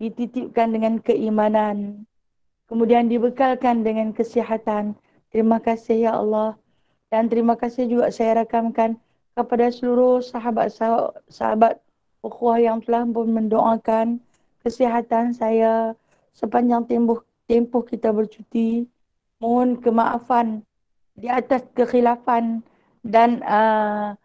dititipkan dengan keimanan kemudian dibekalkan dengan kesihatan terima kasih ya Allah dan terima kasih juga saya rakamkan kepada seluruh sahabat-sahabat sahabat yang telah pun mendoakan kesihatan saya sepanjang tempoh tempoh kita bercuti mohon kemaafan di atas kekhilafan dan uh,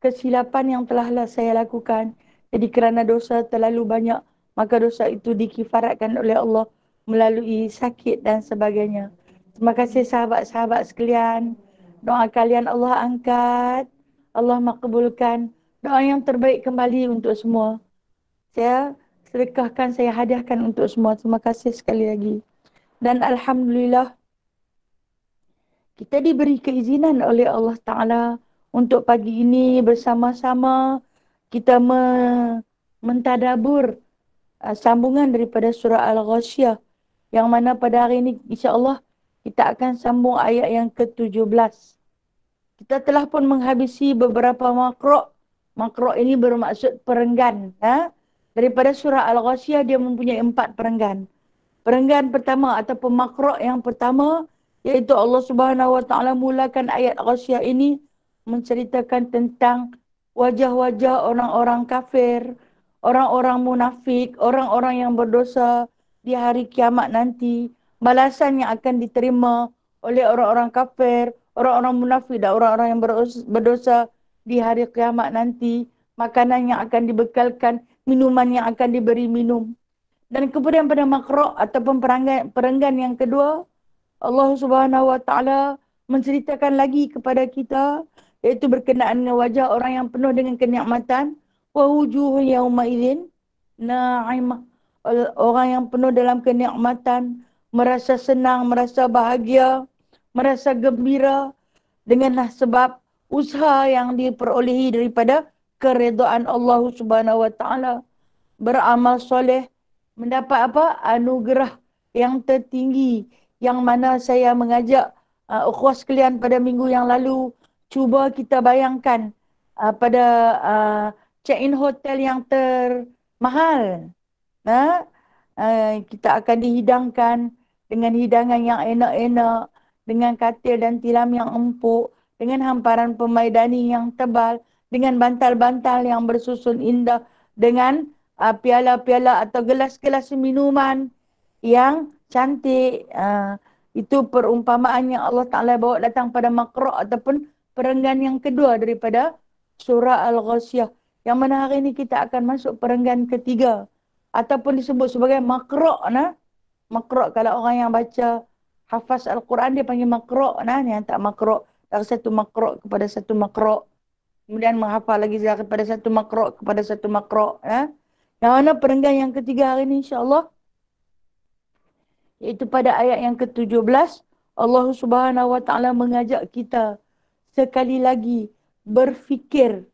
kesilapan yang telahlah saya lakukan jadi kerana dosa terlalu banyak maka dosa itu dikifaratkan oleh Allah melalui sakit dan sebagainya. Terima kasih sahabat-sahabat sekalian. Doa kalian Allah angkat. Allah makbulkan. Doa yang terbaik kembali untuk semua. Saya sedekahkan, saya hadiahkan untuk semua. Terima kasih sekali lagi. Dan Alhamdulillah, kita diberi keizinan oleh Allah Ta'ala untuk pagi ini bersama-sama kita me- mentadabur mentadabur Uh, sambungan daripada surah Al-Ghashiyah yang mana pada hari ini insya-Allah kita akan sambung ayat yang ke-17. Kita telah pun menghabisi beberapa makro. Makro ini bermaksud perenggan. Ha? Daripada surah Al-Ghashiyah dia mempunyai empat perenggan. Perenggan pertama atau pemakro yang pertama iaitu Allah Subhanahu Wa Taala mulakan ayat Ghashiyah ini menceritakan tentang wajah-wajah orang-orang kafir orang-orang munafik, orang-orang yang berdosa di hari kiamat nanti, balasan yang akan diterima oleh orang-orang kafir, orang-orang munafik dan orang-orang yang berdosa di hari kiamat nanti, makanan yang akan dibekalkan, minuman yang akan diberi minum. Dan kemudian pada makro' ataupun perenggan, perenggan yang kedua, Allah Subhanahu Wa Taala menceritakan lagi kepada kita iaitu berkenaan dengan wajah orang yang penuh dengan kenikmatan wujuh yauma idzin na'imah orang yang penuh dalam kenikmatan merasa senang merasa bahagia merasa gembira dengan sebab usaha yang diperolehi daripada keredaan Allah Subhanahu wa taala beramal soleh mendapat apa anugerah yang tertinggi yang mana saya mengajak uh, ukhuwah sekalian pada minggu yang lalu cuba kita bayangkan uh, pada uh, check-in hotel yang termahal. Ha? Uh, kita akan dihidangkan dengan hidangan yang enak-enak, dengan katil dan tilam yang empuk, dengan hamparan pemaidani yang tebal, dengan bantal-bantal yang bersusun indah, dengan uh, piala-piala atau gelas-gelas minuman yang cantik. Uh, itu perumpamaan yang Allah Ta'ala bawa datang pada makro ataupun perenggan yang kedua daripada surah Al-Ghasyah. Yang mana hari ini kita akan masuk perenggan ketiga. Ataupun disebut sebagai makrok. Nah. Makrok kalau orang yang baca hafaz Al-Quran dia panggil makrok. Nah. Yang tak makrok. Dari satu makrok kepada satu makrok. Kemudian menghafal lagi kepada satu makrok kepada satu makrok. Nah. Ya. Yang mana perenggan yang ketiga hari ini insyaAllah. Iaitu pada ayat yang ke-17. Allah subhanahu wa ta'ala mengajak kita sekali lagi berfikir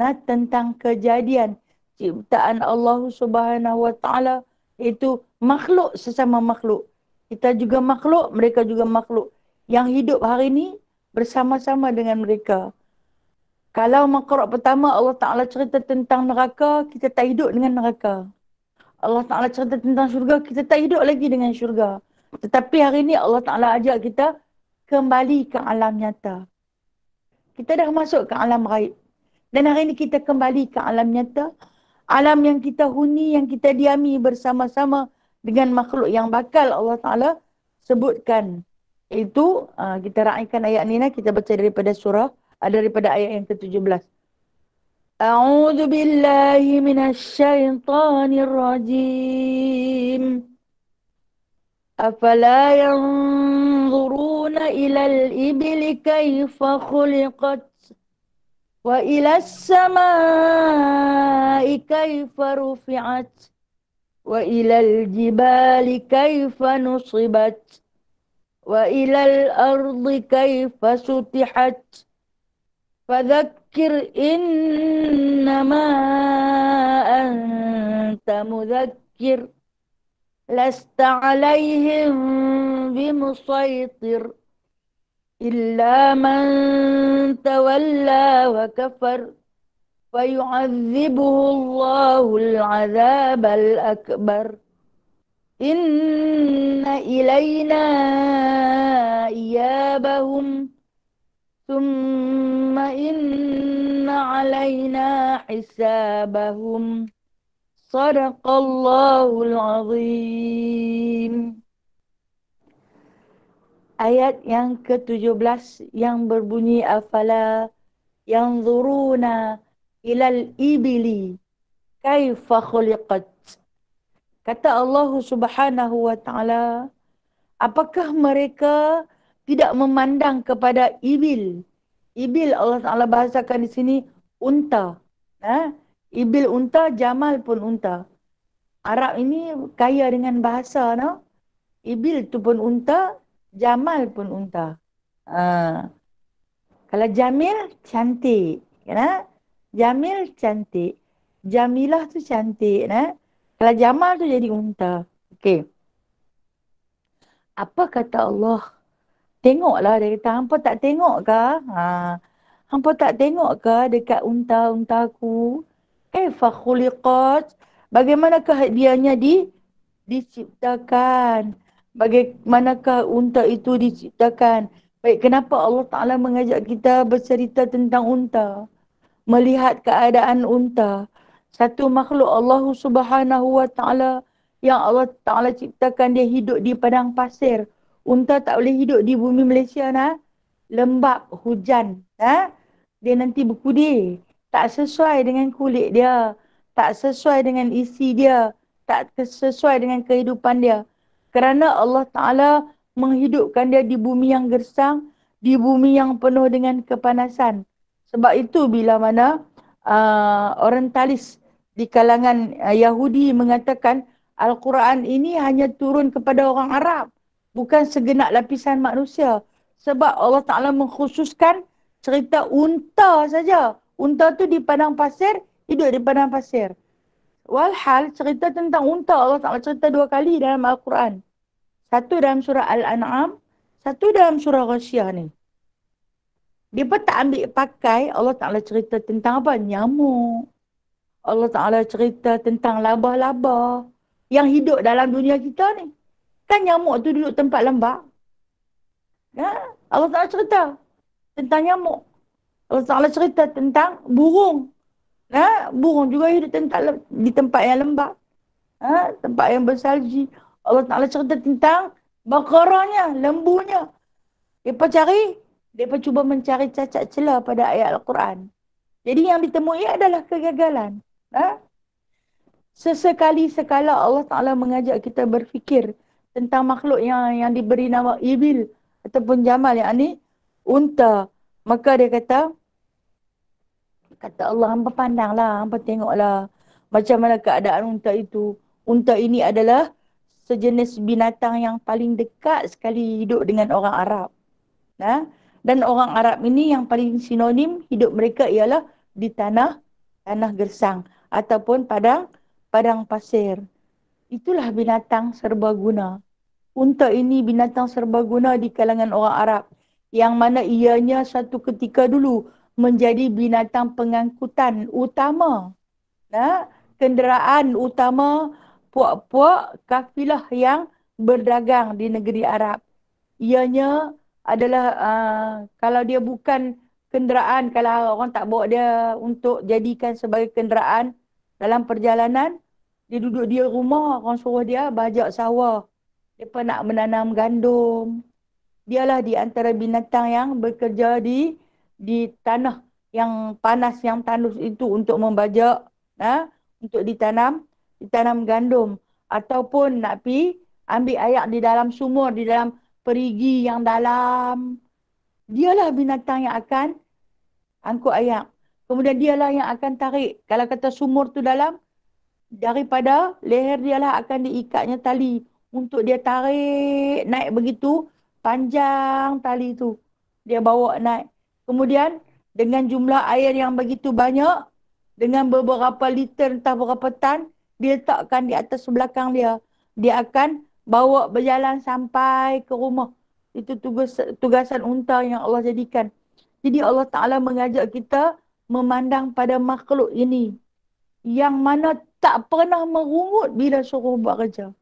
nah tentang kejadian ciptaan Allah Subhanahu wa taala itu makhluk sesama makhluk. Kita juga makhluk, mereka juga makhluk yang hidup hari ini bersama-sama dengan mereka. Kalau makrok pertama Allah Ta'ala cerita tentang neraka, kita tak hidup dengan neraka. Allah Ta'ala cerita tentang syurga, kita tak hidup lagi dengan syurga. Tetapi hari ini Allah Ta'ala ajak kita kembali ke alam nyata. Kita dah masuk ke alam raib. Dan hari ini kita kembali ke alam nyata. Alam yang kita huni, yang kita diami bersama-sama dengan makhluk yang bakal Allah Ta'ala sebutkan. Itu ah, kita raikan ayat ini, lah. Kita baca daripada surah, ah, daripada ayat yang ke-17. A'udhu billahi minasyaitanir rajim. أفلا ينظرون إلى الإبل كيف خلقت وإلى السماء كيف رفعت وإلى الجبال كيف نصبت وإلى الأرض كيف سطحت فذكر إنما أنت مذكر لست عليهم بمسيطر إلا من تولى وكفر فيعذبه الله العذاب الأكبر إن إلينا إيابهم ثم إن علينا حسابهم صدق الله العظيم ayat yang ke-17 yang berbunyi afala yang zuruna ilal ibili kaifa khuliqat kata Allah Subhanahu wa taala apakah mereka tidak memandang kepada ibil ibil Allah Taala bahasakan di sini unta ha ibil unta jamal pun unta Arab ini kaya dengan bahasa no ibil tu pun unta Jamal pun unta. Ha. Kalau Jamil cantik, kan? Ya? Jamil cantik. Jamilah tu cantik, kan? Ya? Kalau Jamal tu jadi unta. Okey. Apa kata Allah? Tengoklah dia kata hangpa tak tengok ke? Ha. Hangpa tak tengok ke dekat unta untaku? aku? Kaifa khuliqat? Bagaimana kehadiannya di diciptakan? bagaimanakah unta itu diciptakan. Baik, kenapa Allah Ta'ala mengajak kita bercerita tentang unta? Melihat keadaan unta. Satu makhluk Allah Subhanahu Wa Ta'ala yang Allah Ta'ala ciptakan dia hidup di padang pasir. Unta tak boleh hidup di bumi Malaysia nak Lembab, hujan. Nah. Dia nanti berkudir. Tak sesuai dengan kulit dia. Tak sesuai dengan isi dia. Tak sesuai dengan kehidupan dia kerana Allah Ta'ala menghidupkan dia di bumi yang gersang, di bumi yang penuh dengan kepanasan. Sebab itu bila mana uh, orang talis di kalangan uh, Yahudi mengatakan Al-Quran ini hanya turun kepada orang Arab, bukan segenap lapisan manusia. Sebab Allah Ta'ala mengkhususkan cerita unta saja. Unta tu di padang pasir, hidup di padang pasir. Walhal cerita tentang unta Allah Ta'ala cerita dua kali dalam Al-Quran. Satu dalam surah Al-An'am, satu dalam surah Rasyah ni. Dia pun tak ambil pakai Allah Ta'ala cerita tentang apa? Nyamuk. Allah Ta'ala cerita tentang laba-laba yang hidup dalam dunia kita ni. Kan nyamuk tu duduk tempat lembab. Ya? Allah Ta'ala cerita tentang nyamuk. Allah Ta'ala cerita tentang burung. Ha? Burung juga hidup tentang di tempat yang lembab. Ha? Tempat yang bersalji. Allah Ta'ala cerita tentang bakaranya, lembunya. Mereka cari, mereka cuba mencari cacat celah pada ayat Al-Quran. Jadi yang ditemui adalah kegagalan. Ha? Sesekali-sekala Allah Ta'ala mengajak kita berfikir tentang makhluk yang yang diberi nama Ibil ataupun Jamal yang ni unta. Maka dia kata, kata Allah hamba pandanglah hamba tengoklah macam mana keadaan unta itu unta ini adalah sejenis binatang yang paling dekat sekali hidup dengan orang Arab ha? dan orang Arab ini yang paling sinonim hidup mereka ialah di tanah tanah gersang ataupun padang padang pasir itulah binatang serbaguna unta ini binatang serbaguna di kalangan orang Arab yang mana ianya satu ketika dulu menjadi binatang pengangkutan utama ya kenderaan utama puak-puak kafilah yang berdagang di negeri Arab ianya adalah uh, kalau dia bukan kenderaan kalau orang tak bawa dia untuk jadikan sebagai kenderaan dalam perjalanan dia duduk di rumah orang suruh dia bajak sawah dia nak menanam gandum dialah di antara binatang yang bekerja di di tanah yang panas yang tandus itu untuk membajak ha? untuk ditanam ditanam gandum ataupun nak pi ambil air di dalam sumur di dalam perigi yang dalam dialah binatang yang akan angkut air kemudian dialah yang akan tarik kalau kata sumur tu dalam daripada leher dialah akan diikatnya tali untuk dia tarik naik begitu panjang tali tu dia bawa naik Kemudian dengan jumlah air yang begitu banyak dengan beberapa liter entah berapa tan dia letakkan di atas belakang dia. Dia akan bawa berjalan sampai ke rumah. Itu tugas tugasan unta yang Allah jadikan. Jadi Allah Taala mengajak kita memandang pada makhluk ini yang mana tak pernah merungut bila suruh buat kerja.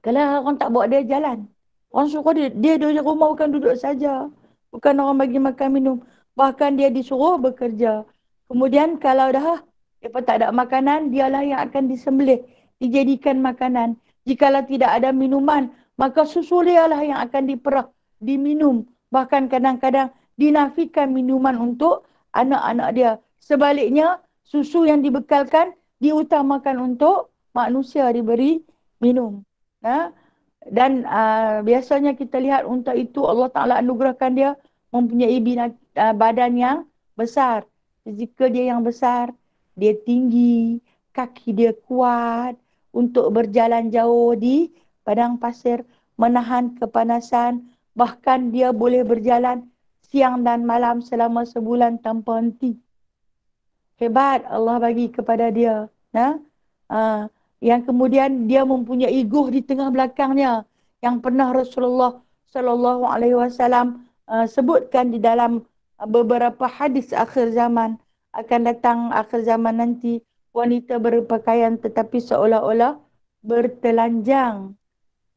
Kalau orang tak bawa dia jalan, orang suruh dia dia di rumah bukan duduk saja bukan orang bagi makan minum bahkan dia disuruh bekerja kemudian kalau dah apa tak ada makanan dialah yang akan disembelih dijadikan makanan jikalau tidak ada minuman maka susu dialah yang akan diperah diminum bahkan kadang-kadang dinafikan minuman untuk anak-anak dia sebaliknya susu yang dibekalkan diutamakan untuk manusia diberi minum ha? dan uh, biasanya kita lihat unta itu Allah Taala anugerahkan dia mempunyai bina, uh, badan yang besar Jika dia yang besar dia tinggi kaki dia kuat untuk berjalan jauh di padang pasir menahan kepanasan bahkan dia boleh berjalan siang dan malam selama sebulan tanpa henti hebat Allah bagi kepada dia nah uh, yang kemudian dia mempunyai guh di tengah belakangnya yang pernah Rasulullah sallallahu alaihi wasallam uh, sebutkan di dalam uh, beberapa hadis akhir zaman akan datang akhir zaman nanti wanita berpakaian tetapi seolah-olah bertelanjang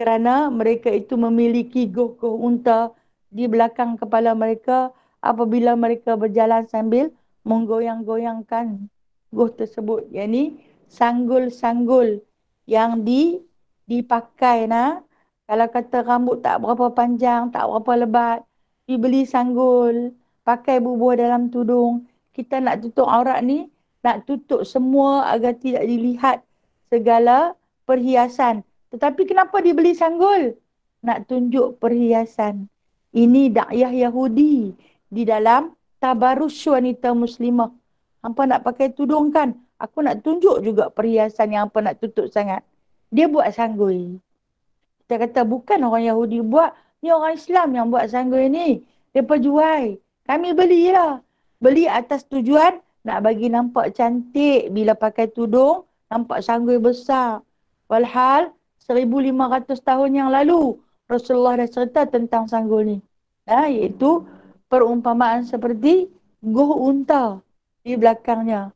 kerana mereka itu memiliki goh-goh unta di belakang kepala mereka apabila mereka berjalan sambil menggoyang-goyangkan goh tersebut yakni sanggul-sanggul yang di dipakai na. kalau kata rambut tak berapa panjang tak berapa lebat dibeli sanggul pakai bubuh dalam tudung kita nak tutup aurat ni nak tutup semua agar tidak dilihat segala perhiasan tetapi kenapa dibeli sanggul nak tunjuk perhiasan ini dakyah Yahudi di dalam tabarush wanita muslimah. Hampa nak pakai tudung kan? aku nak tunjuk juga perhiasan yang apa nak tutup sangat. Dia buat sanggul. Kita kata bukan orang Yahudi buat, ni orang Islam yang buat sanggul ni. Dia jual. Kami belilah. Beli atas tujuan nak bagi nampak cantik bila pakai tudung, nampak sanggul besar. Walhal 1500 tahun yang lalu Rasulullah dah cerita tentang sanggul ni. Ha, iaitu perumpamaan seperti goh unta di belakangnya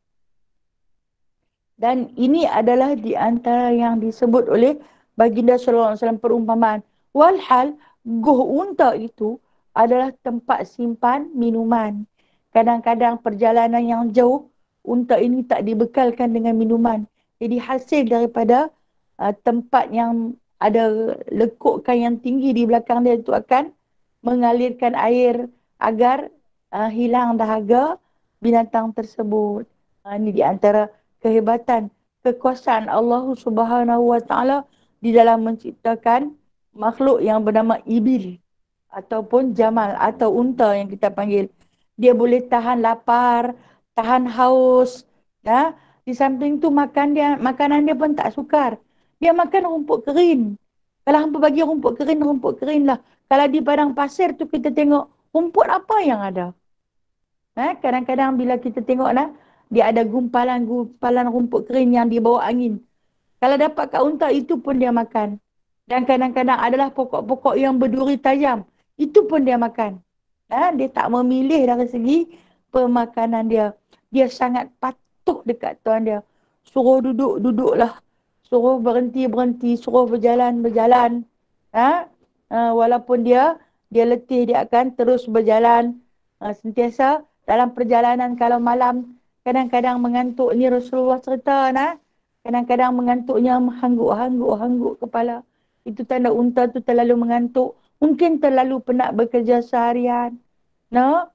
dan ini adalah di antara yang disebut oleh baginda sallallahu alaihi wasallam perumpamaan walhal goh unta itu adalah tempat simpan minuman kadang-kadang perjalanan yang jauh unta ini tak dibekalkan dengan minuman jadi hasil daripada uh, tempat yang ada lekukan yang tinggi di belakang dia itu akan mengalirkan air agar uh, hilang dahaga binatang tersebut uh, ini di antara kehebatan kekuasaan Allah Subhanahu Wa Taala di dalam menciptakan makhluk yang bernama ibil ataupun jamal atau unta yang kita panggil dia boleh tahan lapar tahan haus ya di samping tu makan dia makanan dia pun tak sukar dia makan rumput kering kalau hampa bagi rumput kering rumput kering lah kalau di padang pasir tu kita tengok rumput apa yang ada eh kadang-kadang bila kita tengok nah dia ada gumpalan-gumpalan rumput kering yang dibawa angin. Kalau dapat kat unta itu pun dia makan. Dan kadang-kadang adalah pokok-pokok yang berduri tajam. Itu pun dia makan. Ha? Dia tak memilih dari segi pemakanan dia. Dia sangat patuh dekat tuan dia. Suruh duduk, duduklah. Suruh berhenti, berhenti. Suruh berjalan, berjalan. Ha? ha? Walaupun dia, dia letih, dia akan terus berjalan. Ha? Sentiasa dalam perjalanan kalau malam, kadang-kadang mengantuk ni Rasulullah cerita nak, kan, ha? Kadang-kadang mengantuknya hangguk-hangguk-hangguk kepala. Itu tanda unta tu terlalu mengantuk. Mungkin terlalu penat bekerja seharian. No?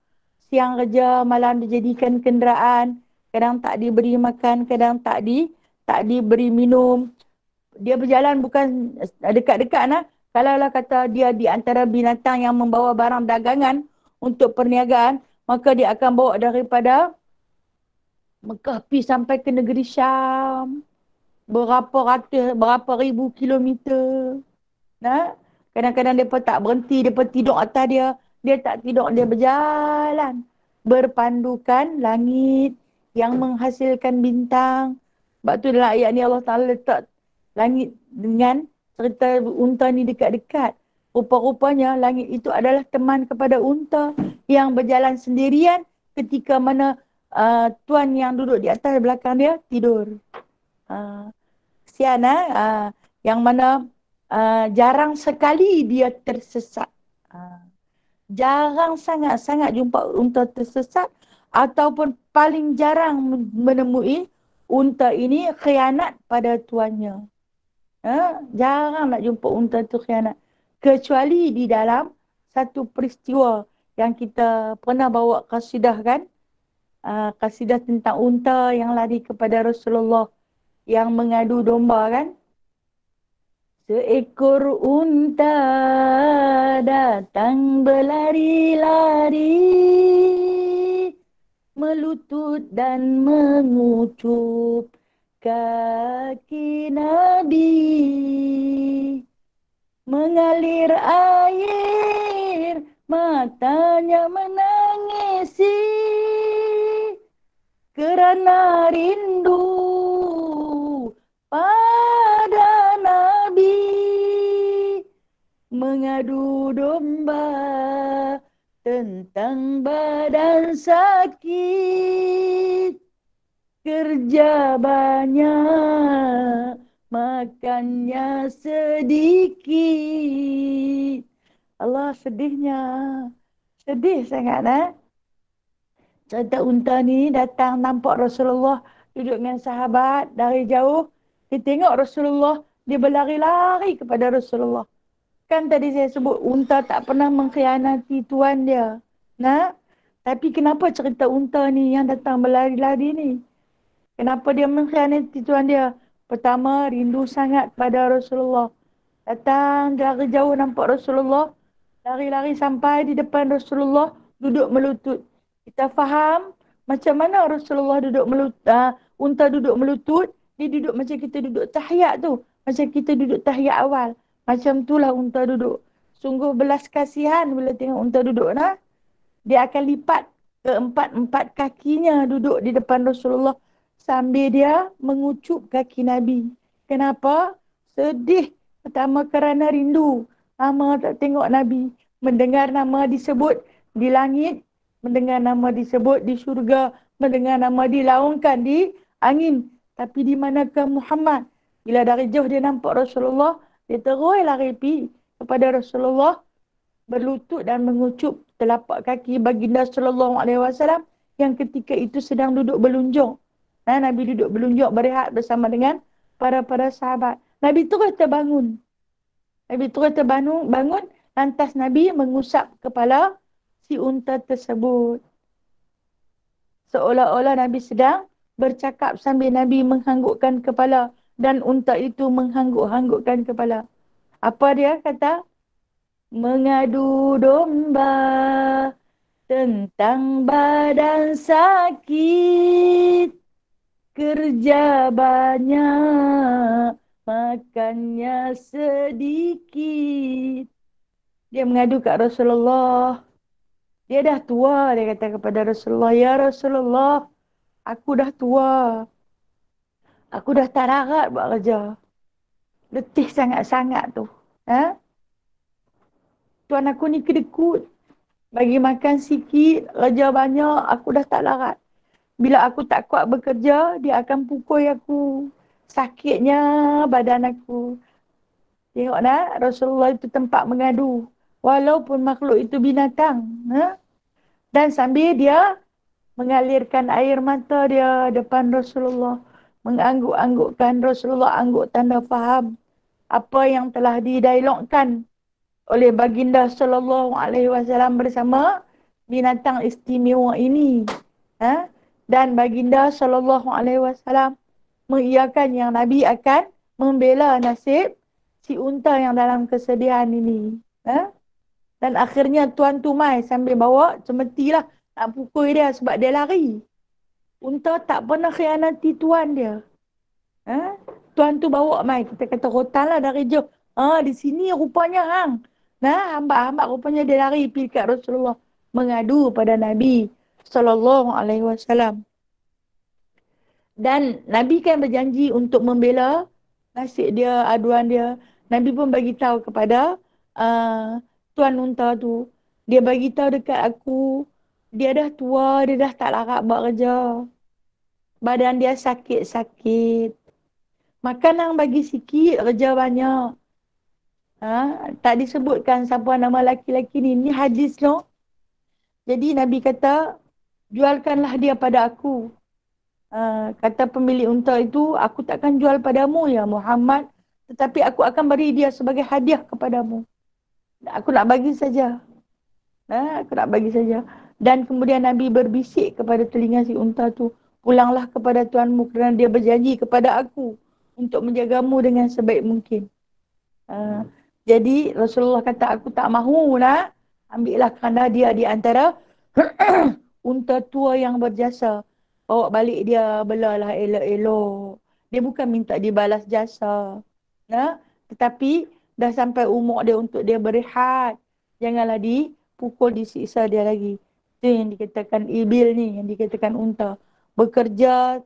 Siang kerja, malam dijadikan kenderaan. Kadang tak diberi makan, kadang tak di tak diberi minum. Dia berjalan bukan dekat-dekat nak, ha? Kalau lah kata dia di antara binatang yang membawa barang dagangan untuk perniagaan, maka dia akan bawa daripada Mekah pi sampai ke negeri Syam. Berapa ratus, berapa ribu kilometer. Nah, kadang-kadang dia tak berhenti, dia tidur atas dia. Dia tak tidur, dia berjalan. Berpandukan langit yang menghasilkan bintang. Sebab tu dalam ayat ni Allah Ta'ala letak langit dengan cerita unta ni dekat-dekat. Rupa-rupanya langit itu adalah teman kepada unta yang berjalan sendirian ketika mana uh, tuan yang duduk di atas belakang dia tidur. Uh, sian uh, yang mana uh, jarang sekali dia tersesat. Uh, jarang sangat-sangat jumpa unta tersesat ataupun paling jarang menemui unta ini khianat pada tuannya. Uh, jarang nak jumpa unta tu khianat. Kecuali di dalam satu peristiwa yang kita pernah bawa kasidah kan kasidah ah, tentang unta yang lari kepada Rasulullah yang mengadu domba kan. Seekor unta datang berlari-lari melutut dan mengucup kaki Nabi mengalir air matanya menangisi kerana rindu pada Nabi mengadu domba tentang badan sakit kerja banyak makannya sedikit Allah sedihnya sedih sangat eh? Cerita unta ni datang nampak Rasulullah duduk dengan sahabat dari jauh. Dia tengok Rasulullah, dia berlari-lari kepada Rasulullah. Kan tadi saya sebut unta tak pernah mengkhianati tuan dia. Nah, tapi kenapa cerita unta ni yang datang berlari-lari ni? Kenapa dia mengkhianati tuan dia? Pertama, rindu sangat pada Rasulullah. Datang dari jauh nampak Rasulullah. Lari-lari sampai di depan Rasulullah. Duduk melutut kita faham macam mana Rasulullah duduk melut uh, unta duduk melutut dia duduk macam kita duduk tahiyat tu macam kita duduk tahiyat awal macam tu lah unta duduk sungguh belas kasihan bila tengok unta duduk nak dia akan lipat keempat-empat kakinya duduk di depan Rasulullah sambil dia mengucup kaki Nabi kenapa sedih pertama kerana rindu lama tak tengok Nabi mendengar nama disebut di langit mendengar nama disebut di syurga, mendengar nama dilaungkan di angin. Tapi di manakah Muhammad? Bila dari jauh dia nampak Rasulullah, dia terus lari pi kepada Rasulullah berlutut dan mengucup telapak kaki baginda sallallahu alaihi wasallam yang ketika itu sedang duduk berlunjuk. Nah, Nabi duduk berlunjuk berehat bersama dengan para-para sahabat. Nabi terus terbangun. Nabi terus terbangun, bangun lantas Nabi mengusap kepala si unta tersebut. Seolah-olah Nabi sedang bercakap sambil Nabi menghanggukkan kepala dan unta itu menghangguk-hanggukkan kepala. Apa dia kata? Mengadu domba tentang badan sakit. Kerja banyak, makannya sedikit. Dia mengadu kat Rasulullah. Dia dah tua, dia kata kepada Rasulullah, Ya Rasulullah, aku dah tua. Aku dah tak harap buat kerja. Letih sangat-sangat tu. Ha? Tuan aku ni kedekut. Bagi makan sikit, kerja banyak, aku dah tak larat. Bila aku tak kuat bekerja, dia akan pukul aku. Sakitnya badan aku. Tengok nak, Rasulullah itu tempat mengadu walaupun makhluk itu binatang. Ha? Dan sambil dia mengalirkan air mata dia depan Rasulullah. Mengangguk-anggukkan Rasulullah angguk tanda faham apa yang telah didailokkan oleh baginda sallallahu alaihi wasallam bersama binatang istimewa ini. Ha? Dan baginda sallallahu alaihi wasallam mengiyakan yang Nabi akan membela nasib si unta yang dalam kesedihan ini. Ha? Dan akhirnya Tuan Tumai sambil bawa cemetilah nak pukul dia sebab dia lari. Unta tak pernah khianati Tuan dia. Ha? Tuan tu bawa mai. Kita kata rotan lah dari jauh. Ha, di sini rupanya hang. Nah, hamba-hamba rupanya dia lari pergi kat Rasulullah. Mengadu pada Nabi Sallallahu Alaihi Wasallam. Dan Nabi kan berjanji untuk membela nasib dia, aduan dia. Nabi pun bagi tahu kepada uh, Tuan Unta tu dia bagi tahu dekat aku dia dah tua, dia dah tak larat buat kerja. Badan dia sakit-sakit. Makan yang bagi sikit, kerja banyak. Ha? Tak disebutkan siapa nama laki-laki ni. Ni hadis no. Jadi Nabi kata, jualkanlah dia pada aku. Ha, kata pemilik unta itu, aku takkan jual padamu ya Muhammad. Tetapi aku akan beri dia sebagai hadiah kepadamu aku nak bagi saja. Ha, aku nak bagi saja. Dan kemudian Nabi berbisik kepada telinga si unta tu, pulanglah kepada Tuhanmu kerana dia berjanji kepada aku untuk menjagamu dengan sebaik mungkin. Ha, jadi Rasulullah kata aku tak mahu lah ambillah kerana dia di antara unta tua yang berjasa. Bawa balik dia belalah elok-elok. Dia bukan minta dibalas jasa. Ha? Tetapi dah sampai umur dia untuk dia berehat. Janganlah dipukul, disiksa dia lagi. Itu yang dikatakan ibil ni, yang dikatakan unta. Bekerja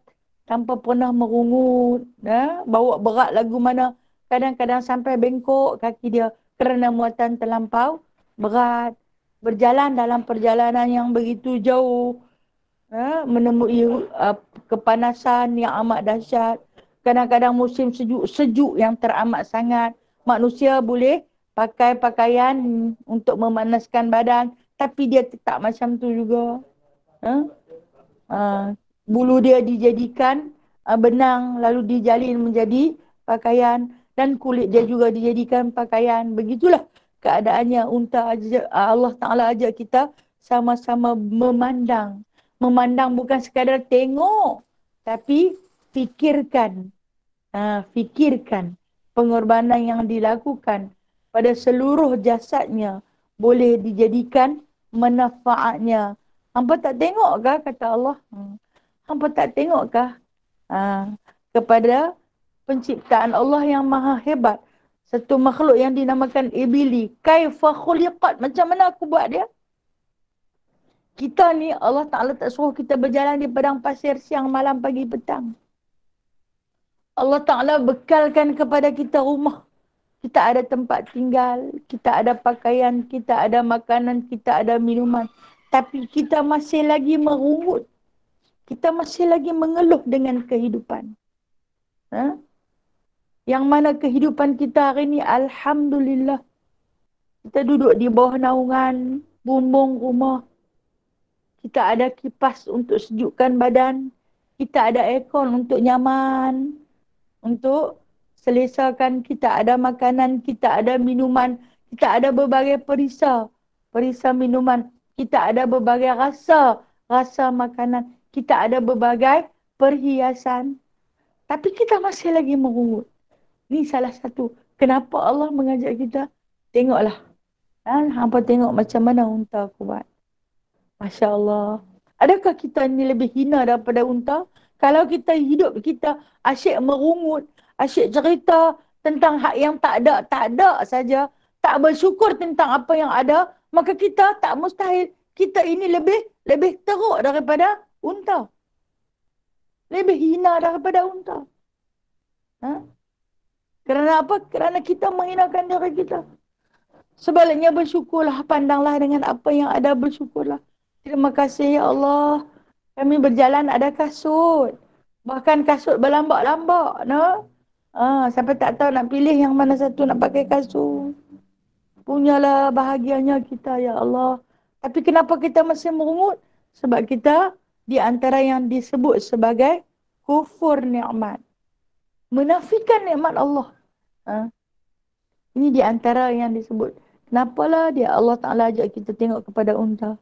tanpa pernah merungut, ya? bawa berat lagu mana. Kadang-kadang sampai bengkok kaki dia kerana muatan terlampau berat. Berjalan dalam perjalanan yang begitu jauh. Ya? Menemui uh, kepanasan yang amat dahsyat. Kadang-kadang musim sejuk-sejuk yang teramat sangat manusia boleh pakai pakaian untuk memanaskan badan tapi dia tetap macam tu juga. Ha? Ha, bulu dia dijadikan ha, benang lalu dijalin menjadi pakaian dan kulit dia juga dijadikan pakaian. Begitulah keadaannya unta aja Allah Taala aja kita sama-sama memandang. Memandang bukan sekadar tengok tapi fikirkan. Ha, fikirkan pengorbanan yang dilakukan pada seluruh jasadnya boleh dijadikan manfaatnya. Hampa tak tengokkah kata Allah? Hmm. Hampa tak tengokkah ha, kepada penciptaan Allah yang maha hebat? Satu makhluk yang dinamakan Ibili. Kaifa khuliqat. Macam mana aku buat dia? Kita ni Allah Ta'ala tak suruh kita berjalan di padang pasir siang, malam, pagi, petang. Allah Ta'ala bekalkan kepada kita rumah. Kita ada tempat tinggal, kita ada pakaian, kita ada makanan, kita ada minuman. Tapi kita masih lagi merungut. Kita masih lagi mengeluh dengan kehidupan. Ha? Yang mana kehidupan kita hari ini, Alhamdulillah. Kita duduk di bawah naungan, bumbung rumah. Kita ada kipas untuk sejukkan badan. Kita ada aircon untuk nyaman untuk selesakan kita ada makanan, kita ada minuman, kita ada berbagai perisa, perisa minuman, kita ada berbagai rasa, rasa makanan, kita ada berbagai perhiasan. Tapi kita masih lagi merungut. Ini salah satu. Kenapa Allah mengajak kita? Tengoklah. Ha, hampa tengok macam mana unta aku buat. Masya Allah. Adakah kita ini lebih hina daripada unta? Kalau kita hidup kita asyik merungut, asyik cerita tentang hak yang tak ada, tak ada saja, tak bersyukur tentang apa yang ada, maka kita tak mustahil kita ini lebih lebih teruk daripada unta. Lebih hina daripada unta. Ha? Kerana apa? Kerana kita menghinakan diri kita. Sebaliknya bersyukurlah, pandanglah dengan apa yang ada bersyukurlah. Terima kasih ya Allah kami berjalan ada kasut. Bahkan kasut berlambak-lambak, no? Ha, sampai tak tahu nak pilih yang mana satu nak pakai kasut. Punyalah bahagianya kita, Ya Allah. Tapi kenapa kita masih merungut? Sebab kita di antara yang disebut sebagai kufur nikmat. Menafikan nikmat Allah. Ha? Ini di antara yang disebut. Kenapalah dia Allah Ta'ala ajak kita tengok kepada unta.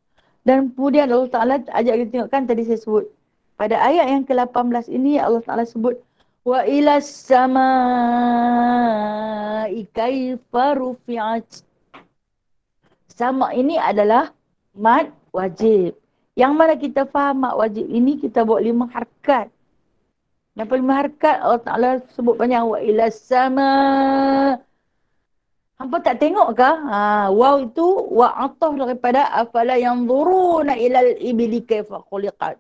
Dan kemudian Allah Ta'ala ajak kita tengokkan tadi saya sebut. Pada ayat yang ke-18 ini Allah Ta'ala sebut. Wa ilas sama ikai farufiyat Sama ini adalah mat wajib. Yang mana kita faham mat wajib ini kita buat lima harkat. Yang lima harkat Allah Ta'ala sebut banyak. Wa ilas sama Hampa tak tengok ke? Ha, waw itu wa atah daripada afala yang zuruna ilal ibili kaifa khuliqat.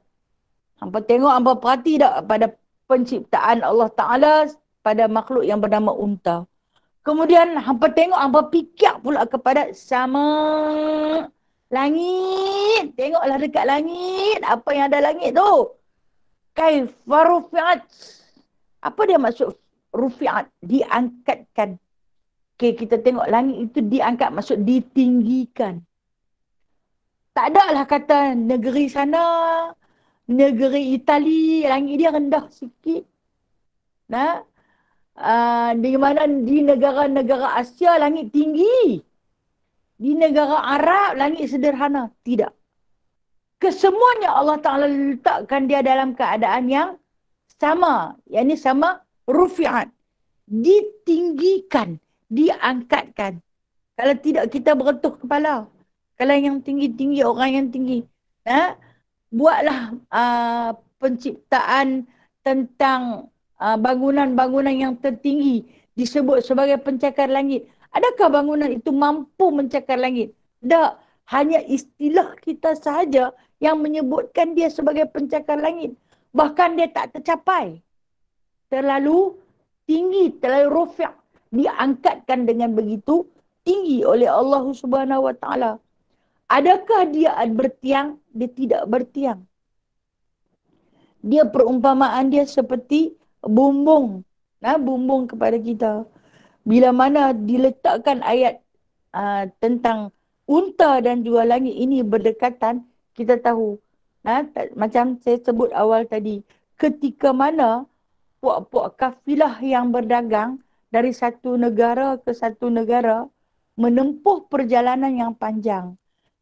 Hampa tengok hampa perhati tak pada penciptaan Allah Ta'ala pada makhluk yang bernama unta. Kemudian hampa tengok hampa fikir pula kepada sama langit. Tengoklah dekat langit apa yang ada langit tu. Kaifa rufi'at. Apa dia maksud rufi'at? Diangkatkan. Okay, kita tengok langit itu diangkat maksud ditinggikan. Tak ada lah kata negeri sana, negeri Itali, langit dia rendah sikit. Nah, uh, di mana di negara-negara Asia langit tinggi. Di negara Arab langit sederhana. Tidak. Kesemuanya Allah Ta'ala letakkan dia dalam keadaan yang sama. Yang ini sama rufi'at. Ditinggikan diangkatkan. Kalau tidak kita beretuh kepala. Kalau yang tinggi-tinggi, orang yang tinggi. Ha? Buatlah uh, penciptaan tentang uh, bangunan-bangunan yang tertinggi. Disebut sebagai pencakar langit. Adakah bangunan itu mampu mencakar langit? Tak. Hanya istilah kita sahaja yang menyebutkan dia sebagai pencakar langit. Bahkan dia tak tercapai. Terlalu tinggi, terlalu rofiak diangkatkan dengan begitu tinggi oleh Allah Subhanahu Wa Taala. Adakah dia bertiang? Dia tidak bertiang. Dia perumpamaan dia seperti bumbung. Nah, bumbung kepada kita. Bila mana diletakkan ayat uh, tentang unta dan juga langit ini berdekatan, kita tahu. Nah, t- macam saya sebut awal tadi, ketika mana puak-puak kafilah yang berdagang dari satu negara ke satu negara menempuh perjalanan yang panjang.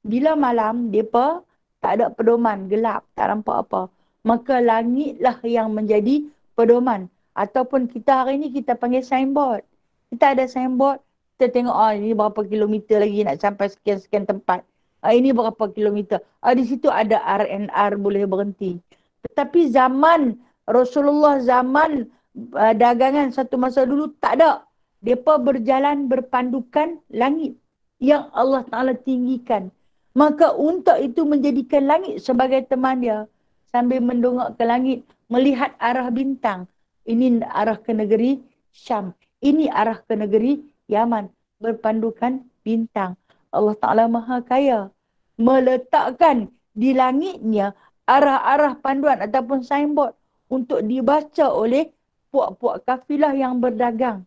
Bila malam, mereka tak ada pedoman, gelap, tak nampak apa. Maka langitlah yang menjadi pedoman. Ataupun kita hari ni kita panggil signboard. Kita ada signboard, kita tengok oh ini berapa kilometer lagi nak sampai sekian-sekian tempat. Ah, ini berapa kilometer. Ah, di situ ada RNR boleh berhenti. Tetapi zaman Rasulullah zaman uh, dagangan satu masa dulu tak ada. Depa berjalan berpandukan langit yang Allah Taala tinggikan. Maka unta itu menjadikan langit sebagai teman dia sambil mendongak ke langit melihat arah bintang. Ini arah ke negeri Syam. Ini arah ke negeri Yaman berpandukan bintang. Allah Taala Maha Kaya meletakkan di langitnya arah-arah panduan ataupun signboard untuk dibaca oleh puak-puak kafilah yang berdagang.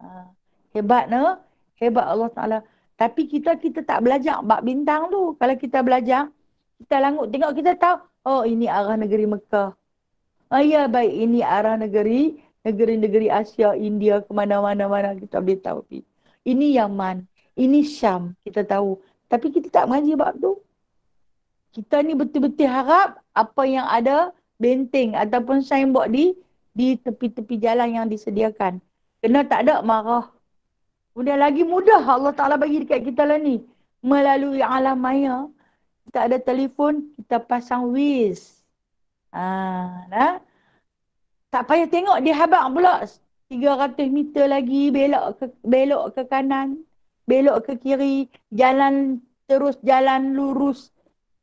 Ha, hebat ne? Hebat Allah Ta'ala. Tapi kita kita tak belajar bab bintang tu. Kalau kita belajar, kita langut tengok kita tahu, oh ini arah negeri Mekah. Oh ya baik, ini arah negeri, negeri-negeri Asia, India, ke mana-mana-mana kita boleh tahu. Ini Yaman, ini Syam, kita tahu. Tapi kita tak mengaji bab tu. Kita ni betul-betul harap apa yang ada benteng ataupun signboard di di tepi-tepi jalan yang disediakan. Kena tak ada marah. Kemudian lagi mudah Allah Ta'ala bagi dekat kita lah ni. Melalui alam maya, kita ada telefon, kita pasang wiz. Ha, nah. Tak payah tengok dia habak pula. 300 meter lagi belok ke, belok ke kanan, belok ke kiri, jalan terus jalan lurus.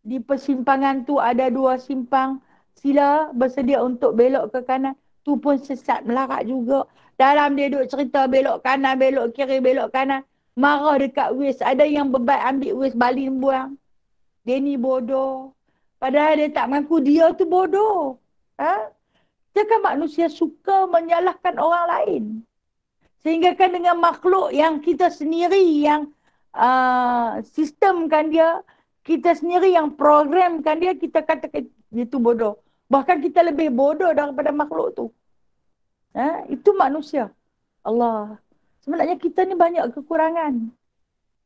Di persimpangan tu ada dua simpang. Sila bersedia untuk belok ke kanan tu pun sesat melarat juga. Dalam dia duk cerita belok kanan, belok kiri, belok kanan. Marah dekat wis. Ada yang bebat ambil wis baling buang. Dia ni bodoh. Padahal dia tak mengaku dia tu bodoh. Ha? Jika manusia suka menyalahkan orang lain. Sehingga kan dengan makhluk yang kita sendiri yang uh, sistemkan dia. Kita sendiri yang programkan dia. Kita kata dia tu bodoh. Bahkan kita lebih bodoh daripada makhluk tu. Ha? Itu manusia. Allah. Sebenarnya kita ni banyak kekurangan.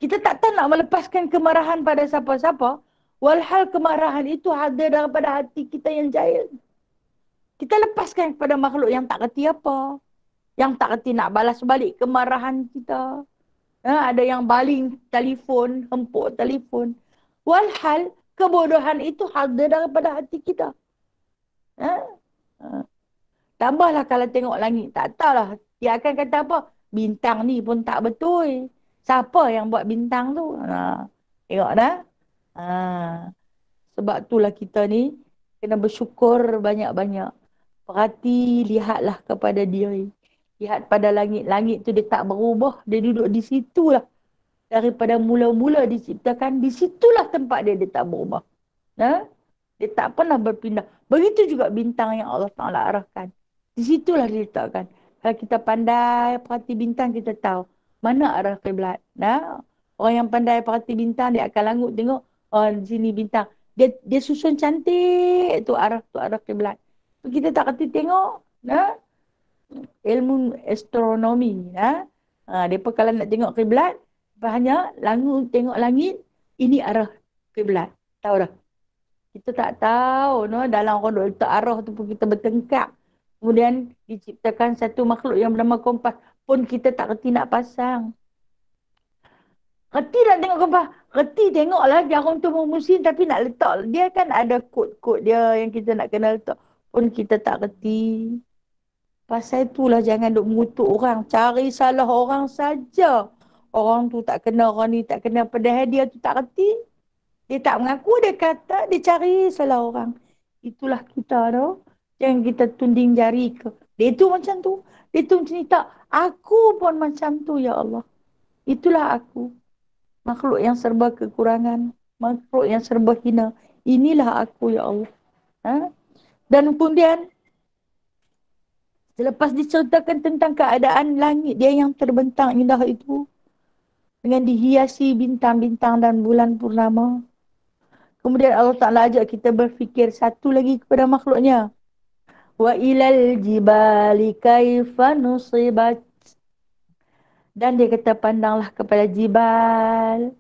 Kita tak tahu nak melepaskan kemarahan pada siapa-siapa. Walhal kemarahan itu ada daripada hati kita yang jahil. Kita lepaskan kepada makhluk yang tak kerti apa. Yang tak kerti nak balas balik kemarahan kita. Ha? Ada yang baling telefon, hempuk telefon. Walhal kebodohan itu ada daripada hati kita. Ha? ha? Tambahlah kalau tengok langit. Tak tahulah. Dia akan kata apa? Bintang ni pun tak betul. Siapa yang buat bintang tu? Ha. Tengok dah. Ha. Sebab itulah kita ni kena bersyukur banyak-banyak. Perhati, lihatlah kepada diri. Lihat pada langit. Langit tu dia tak berubah. Dia duduk di situ lah. Daripada mula-mula diciptakan, di situlah tempat dia. Dia tak berubah. ha? Dia tak pernah berpindah. Begitu juga bintang yang Allah Ta'ala arahkan. Di situlah dia letakkan. Kalau kita pandai perhati bintang, kita tahu mana arah kiblat. Nah, orang yang pandai perhati bintang, dia akan langut tengok, oh di sini bintang. Dia dia susun cantik tu arah tu arah kiblat. Kita tak kerti tengok, nah ilmu astronomi, nah. Ha, depa kalau nak tengok kiblat, hanya langut tengok langit, ini arah kiblat. Tahu dah kita tak tahu no dalam kodok itu arah tu pun kita bertengkap kemudian diciptakan satu makhluk yang bernama kompas pun kita tak reti nak pasang reti nak tengok kompas reti tengoklah jarum tu memusin tapi nak letak dia kan ada kod-kod dia yang kita nak kena letak pun kita tak reti pasal itulah jangan duk mengutuk orang cari salah orang saja orang tu tak kena orang ni tak kena padahal dia tu tak reti dia tak mengaku, dia kata, dia cari salah orang. Itulah kita tu. Yang kita tunding jari ke. Dia tu macam tu. Dia tu macam ni tak. Aku pun macam tu, Ya Allah. Itulah aku. Makhluk yang serba kekurangan. Makhluk yang serba hina. Inilah aku, Ya Allah. Ha? Dan kemudian, selepas diceritakan tentang keadaan langit dia yang terbentang indah itu, dengan dihiasi bintang-bintang dan bulan purnama, Kemudian Allah Ta'ala ajak kita berfikir satu lagi kepada makhluknya. Wa ilal jibali kaifa nusibat. Dan dia kata pandanglah kepada jibal.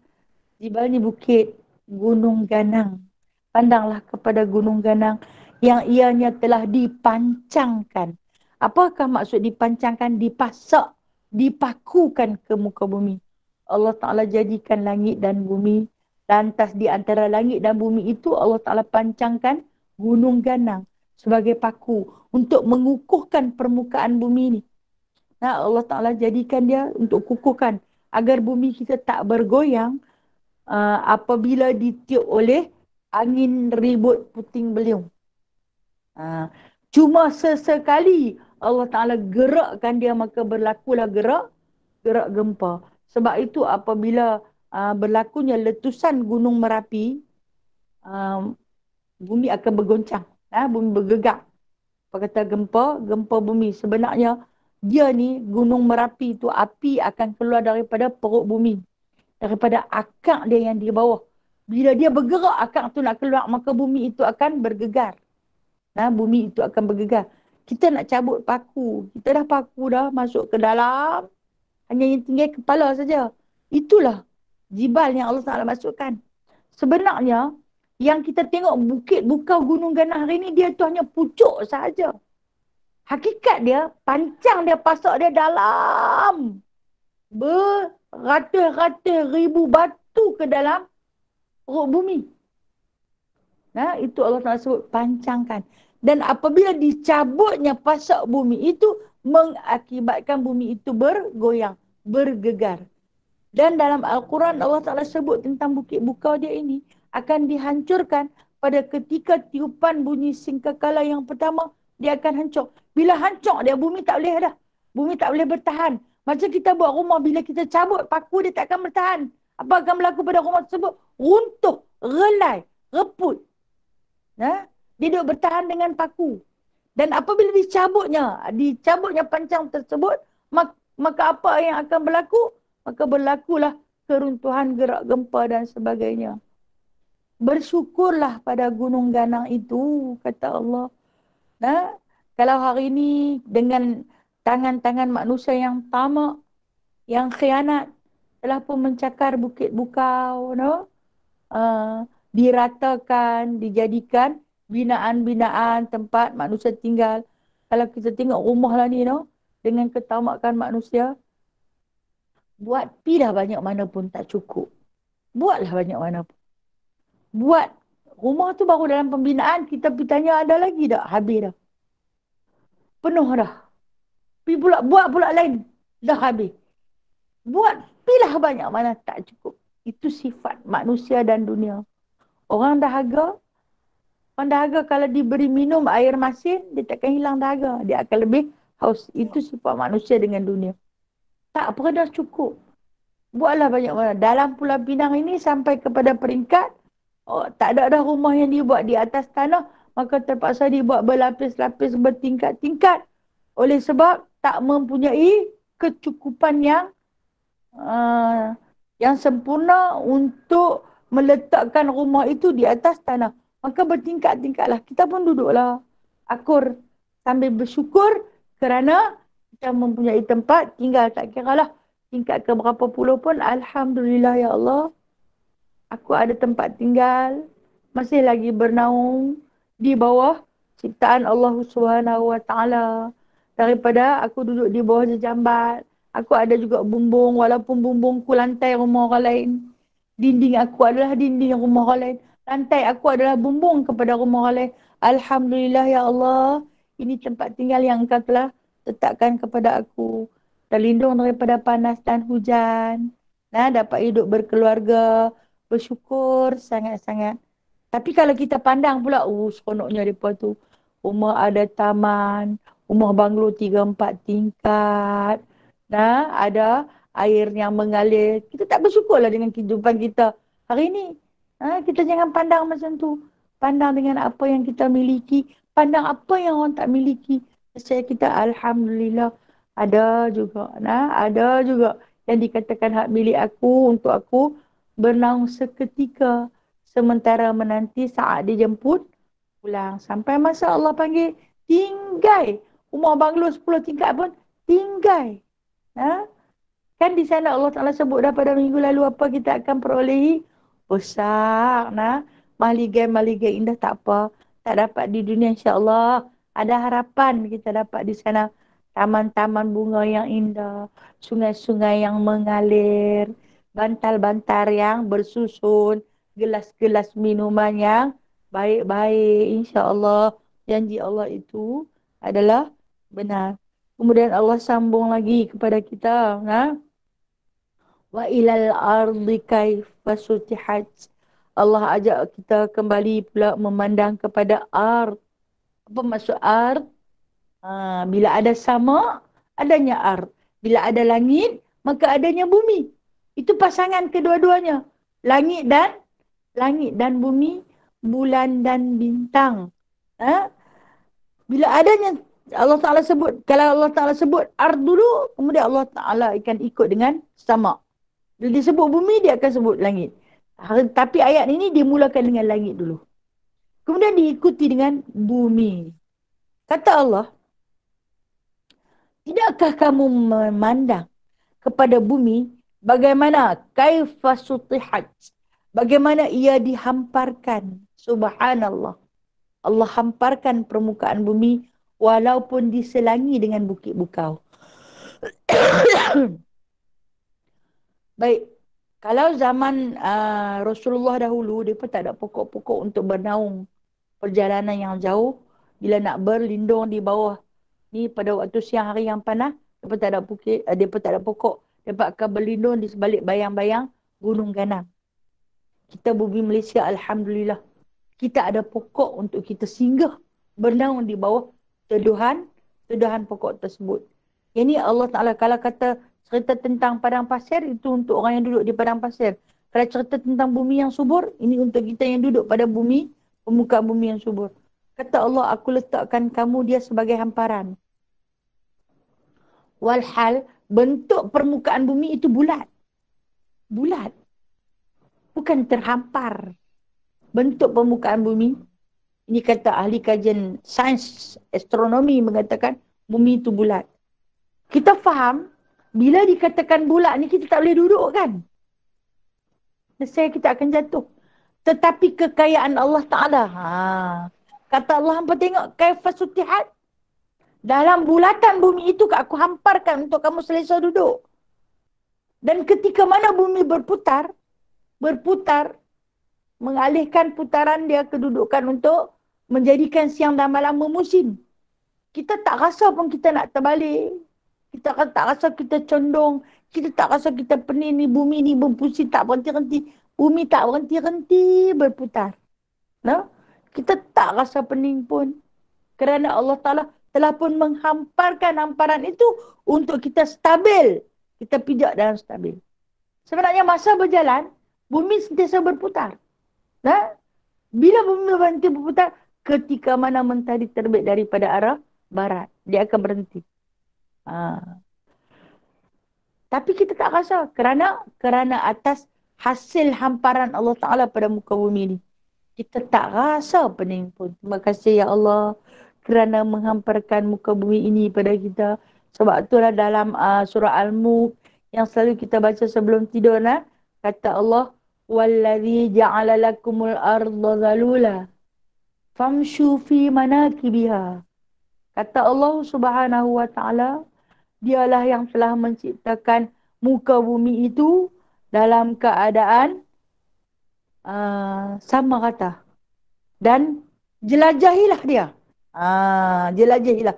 Jibal ni bukit, gunung ganang. Pandanglah kepada gunung ganang yang ianya telah dipancangkan. Apakah maksud dipancangkan? Dipasak, dipakukan ke muka bumi. Allah Ta'ala jadikan langit dan bumi Lantas di antara langit dan bumi itu Allah Ta'ala pancangkan gunung ganang sebagai paku untuk mengukuhkan permukaan bumi ini. Nah Allah Ta'ala jadikan dia untuk kukuhkan agar bumi kita tak bergoyang uh, apabila ditiup oleh angin ribut puting beliung. Uh, cuma sesekali Allah Ta'ala gerakkan dia maka berlakulah gerak, gerak gempa. Sebab itu apabila Ah, berlakunya letusan gunung Merapi, uh, bumi akan bergoncang, uh, bumi bergegak. Apa kata gempa, gempa bumi. Sebenarnya dia ni gunung Merapi tu api akan keluar daripada perut bumi. Daripada akak dia yang di bawah. Bila dia bergerak akak tu nak keluar maka bumi itu akan bergegar. Uh, bumi itu akan bergegar. Kita nak cabut paku. Kita dah paku dah masuk ke dalam. Hanya yang tinggal kepala saja. Itulah jibal yang Allah Taala masukkan. Sebenarnya yang kita tengok bukit buka gunung ganah hari ni dia tu hanya pucuk saja. Hakikat dia panjang dia pasak dia dalam beratus-ratus ribu batu ke dalam perut bumi. Nah, ha, itu Allah Taala sebut panjangkan. Dan apabila dicabutnya pasak bumi itu mengakibatkan bumi itu bergoyang, bergegar. Dan dalam Al-Quran Allah Ta'ala sebut tentang bukit bukau dia ini akan dihancurkan pada ketika tiupan bunyi singkakala yang pertama dia akan hancur. Bila hancur dia bumi tak boleh dah. Bumi tak boleh bertahan. Macam kita buat rumah bila kita cabut paku dia tak akan bertahan. Apa akan berlaku pada rumah tersebut? Runtuh, relai, reput. Ha? Dia duduk bertahan dengan paku. Dan apabila dicabutnya, dicabutnya pancang tersebut, maka apa yang akan berlaku? maka berlakulah keruntuhan gerak gempa dan sebagainya. Bersyukurlah pada gunung ganang itu, kata Allah. Nah, kalau hari ini dengan tangan-tangan manusia yang tamak, yang khianat, telah pun mencakar bukit bukau, no? Uh, diratakan, dijadikan binaan-binaan tempat manusia tinggal. Kalau kita tengok rumah lah ni, no? Dengan ketamakan manusia, Buat pi dah banyak mana pun tak cukup. Buatlah banyak mana pun. Buat rumah tu baru dalam pembinaan kita pi tanya ada lagi tak? Habis dah. Penuh dah. Pi pula buat pula lain. Dah habis. Buat pilah banyak mana tak cukup. Itu sifat manusia dan dunia. Orang dahaga Orang dahaga kalau diberi minum air masin, dia takkan hilang dahaga. Dia akan lebih haus. Itu sifat manusia dengan dunia. Tak pernah cukup. Buatlah banyak mana. Dalam Pulau Pinang ini sampai kepada peringkat oh, tak ada dah rumah yang dibuat di atas tanah. Maka terpaksa dibuat berlapis-lapis bertingkat-tingkat. Oleh sebab tak mempunyai kecukupan yang uh, yang sempurna untuk meletakkan rumah itu di atas tanah. Maka bertingkat-tingkatlah. Kita pun duduklah. Akur sambil bersyukur kerana kita mempunyai tempat tinggal tak kira lah tingkat ke berapa puluh pun Alhamdulillah ya Allah aku ada tempat tinggal masih lagi bernaung di bawah ciptaan Allah Subhanahu Wa Taala daripada aku duduk di bawah jejambat aku ada juga bumbung walaupun bumbung bumbungku lantai rumah orang lain dinding aku adalah dinding rumah orang lain lantai aku adalah bumbung kepada rumah orang lain Alhamdulillah ya Allah ini tempat tinggal yang engkau telah letakkan kepada aku terlindung daripada panas dan hujan nah dapat hidup berkeluarga bersyukur sangat-sangat tapi kalau kita pandang pula oh uh, seronoknya depa tu rumah ada taman rumah banglo 3 4 tingkat nah ada air yang mengalir kita tak bersyukurlah dengan kehidupan kita hari ini. ha, kita jangan pandang macam tu pandang dengan apa yang kita miliki pandang apa yang orang tak miliki saya kita alhamdulillah ada juga nah ada juga yang dikatakan hak milik aku untuk aku bernaung seketika sementara menanti saat dijemput pulang sampai masa Allah panggil tinggai rumah banglo 10 tingkat pun tinggai nah kan di sana Allah Taala sebut dah pada minggu lalu apa kita akan perolehi besar nah maligai maligai indah tak apa tak dapat di dunia insyaallah ada harapan kita dapat di sana taman-taman bunga yang indah, sungai-sungai yang mengalir, bantal-bantal yang bersusun, gelas-gelas minuman yang baik-baik. InsyaAllah janji Allah itu adalah benar. Kemudian Allah sambung lagi kepada kita. Ha? Wa ilal ardi kaifa sutihat. Allah ajak kita kembali pula memandang kepada ardi apa maksud ar ha, bila ada sama adanya ar bila ada langit maka adanya bumi itu pasangan kedua-duanya langit dan langit dan bumi bulan dan bintang ha? bila adanya Allah Ta'ala sebut kalau Allah Ta'ala sebut ar dulu kemudian Allah Ta'ala akan ikut dengan sama bila dia sebut bumi dia akan sebut langit ha, tapi ayat ini dimulakan dengan langit dulu Kemudian diikuti dengan bumi. Kata Allah, Tidakkah kamu memandang kepada bumi bagaimana kaifasutihat? Bagaimana ia dihamparkan? Subhanallah. Allah hamparkan permukaan bumi walaupun diselangi dengan bukit bukau. Baik. Kalau zaman uh, Rasulullah dahulu, mereka tak ada pokok-pokok untuk bernaung perjalanan yang jauh bila nak berlindung di bawah ni pada waktu siang hari yang panas depa tak ada bukit uh, eh, depa tak ada pokok depa akan berlindung di sebalik bayang-bayang gunung ganang kita bumi Malaysia alhamdulillah kita ada pokok untuk kita singgah bernaung di bawah teduhan teduhan pokok tersebut ini Allah Taala kalau kata cerita tentang padang pasir itu untuk orang yang duduk di padang pasir kalau cerita tentang bumi yang subur ini untuk kita yang duduk pada bumi permukaan bumi yang subur. Kata Allah, aku letakkan kamu dia sebagai hamparan. Walhal, bentuk permukaan bumi itu bulat. Bulat. Bukan terhampar. Bentuk permukaan bumi, ini kata ahli kajian sains astronomi mengatakan, bumi itu bulat. Kita faham, bila dikatakan bulat ni kita tak boleh duduk kan? Nasihat kita akan jatuh tetapi kekayaan Allah Ta'ala. Ha. Kata Allah hampa tengok kaifah sutihat. Dalam bulatan bumi itu aku hamparkan untuk kamu selesa duduk. Dan ketika mana bumi berputar, berputar, mengalihkan putaran dia kedudukan untuk menjadikan siang dan malam memusim. Kita tak rasa pun kita nak terbalik. Kita tak rasa kita condong. Kita tak rasa kita pening ni bumi ni berpusing tak berhenti-henti. Bumi tak berhenti-henti berputar. Nah, kita tak rasa pening pun. Kerana Allah Ta'ala telah pun menghamparkan hamparan itu untuk kita stabil. Kita pijak dalam stabil. Sebenarnya masa berjalan, bumi sentiasa berputar. Nah, bila bumi berhenti berputar, ketika mana mentari terbit daripada arah barat, dia akan berhenti. Ha. Tapi kita tak rasa kerana kerana atas hasil hamparan Allah Ta'ala pada muka bumi ni. Kita tak rasa pening pun. Terima kasih Ya Allah kerana menghamparkan muka bumi ini pada kita. Sebab itulah dalam uh, surah al mu yang selalu kita baca sebelum tidur nah? Kata Allah, Walladhi ja'ala lakumul arda zalula. Famshu fi manakibiha. Kata Allah subhanahu wa ta'ala, Dialah yang telah menciptakan muka bumi itu dalam keadaan uh, sama rata dan jelajahilah dia ah uh, jelajahilah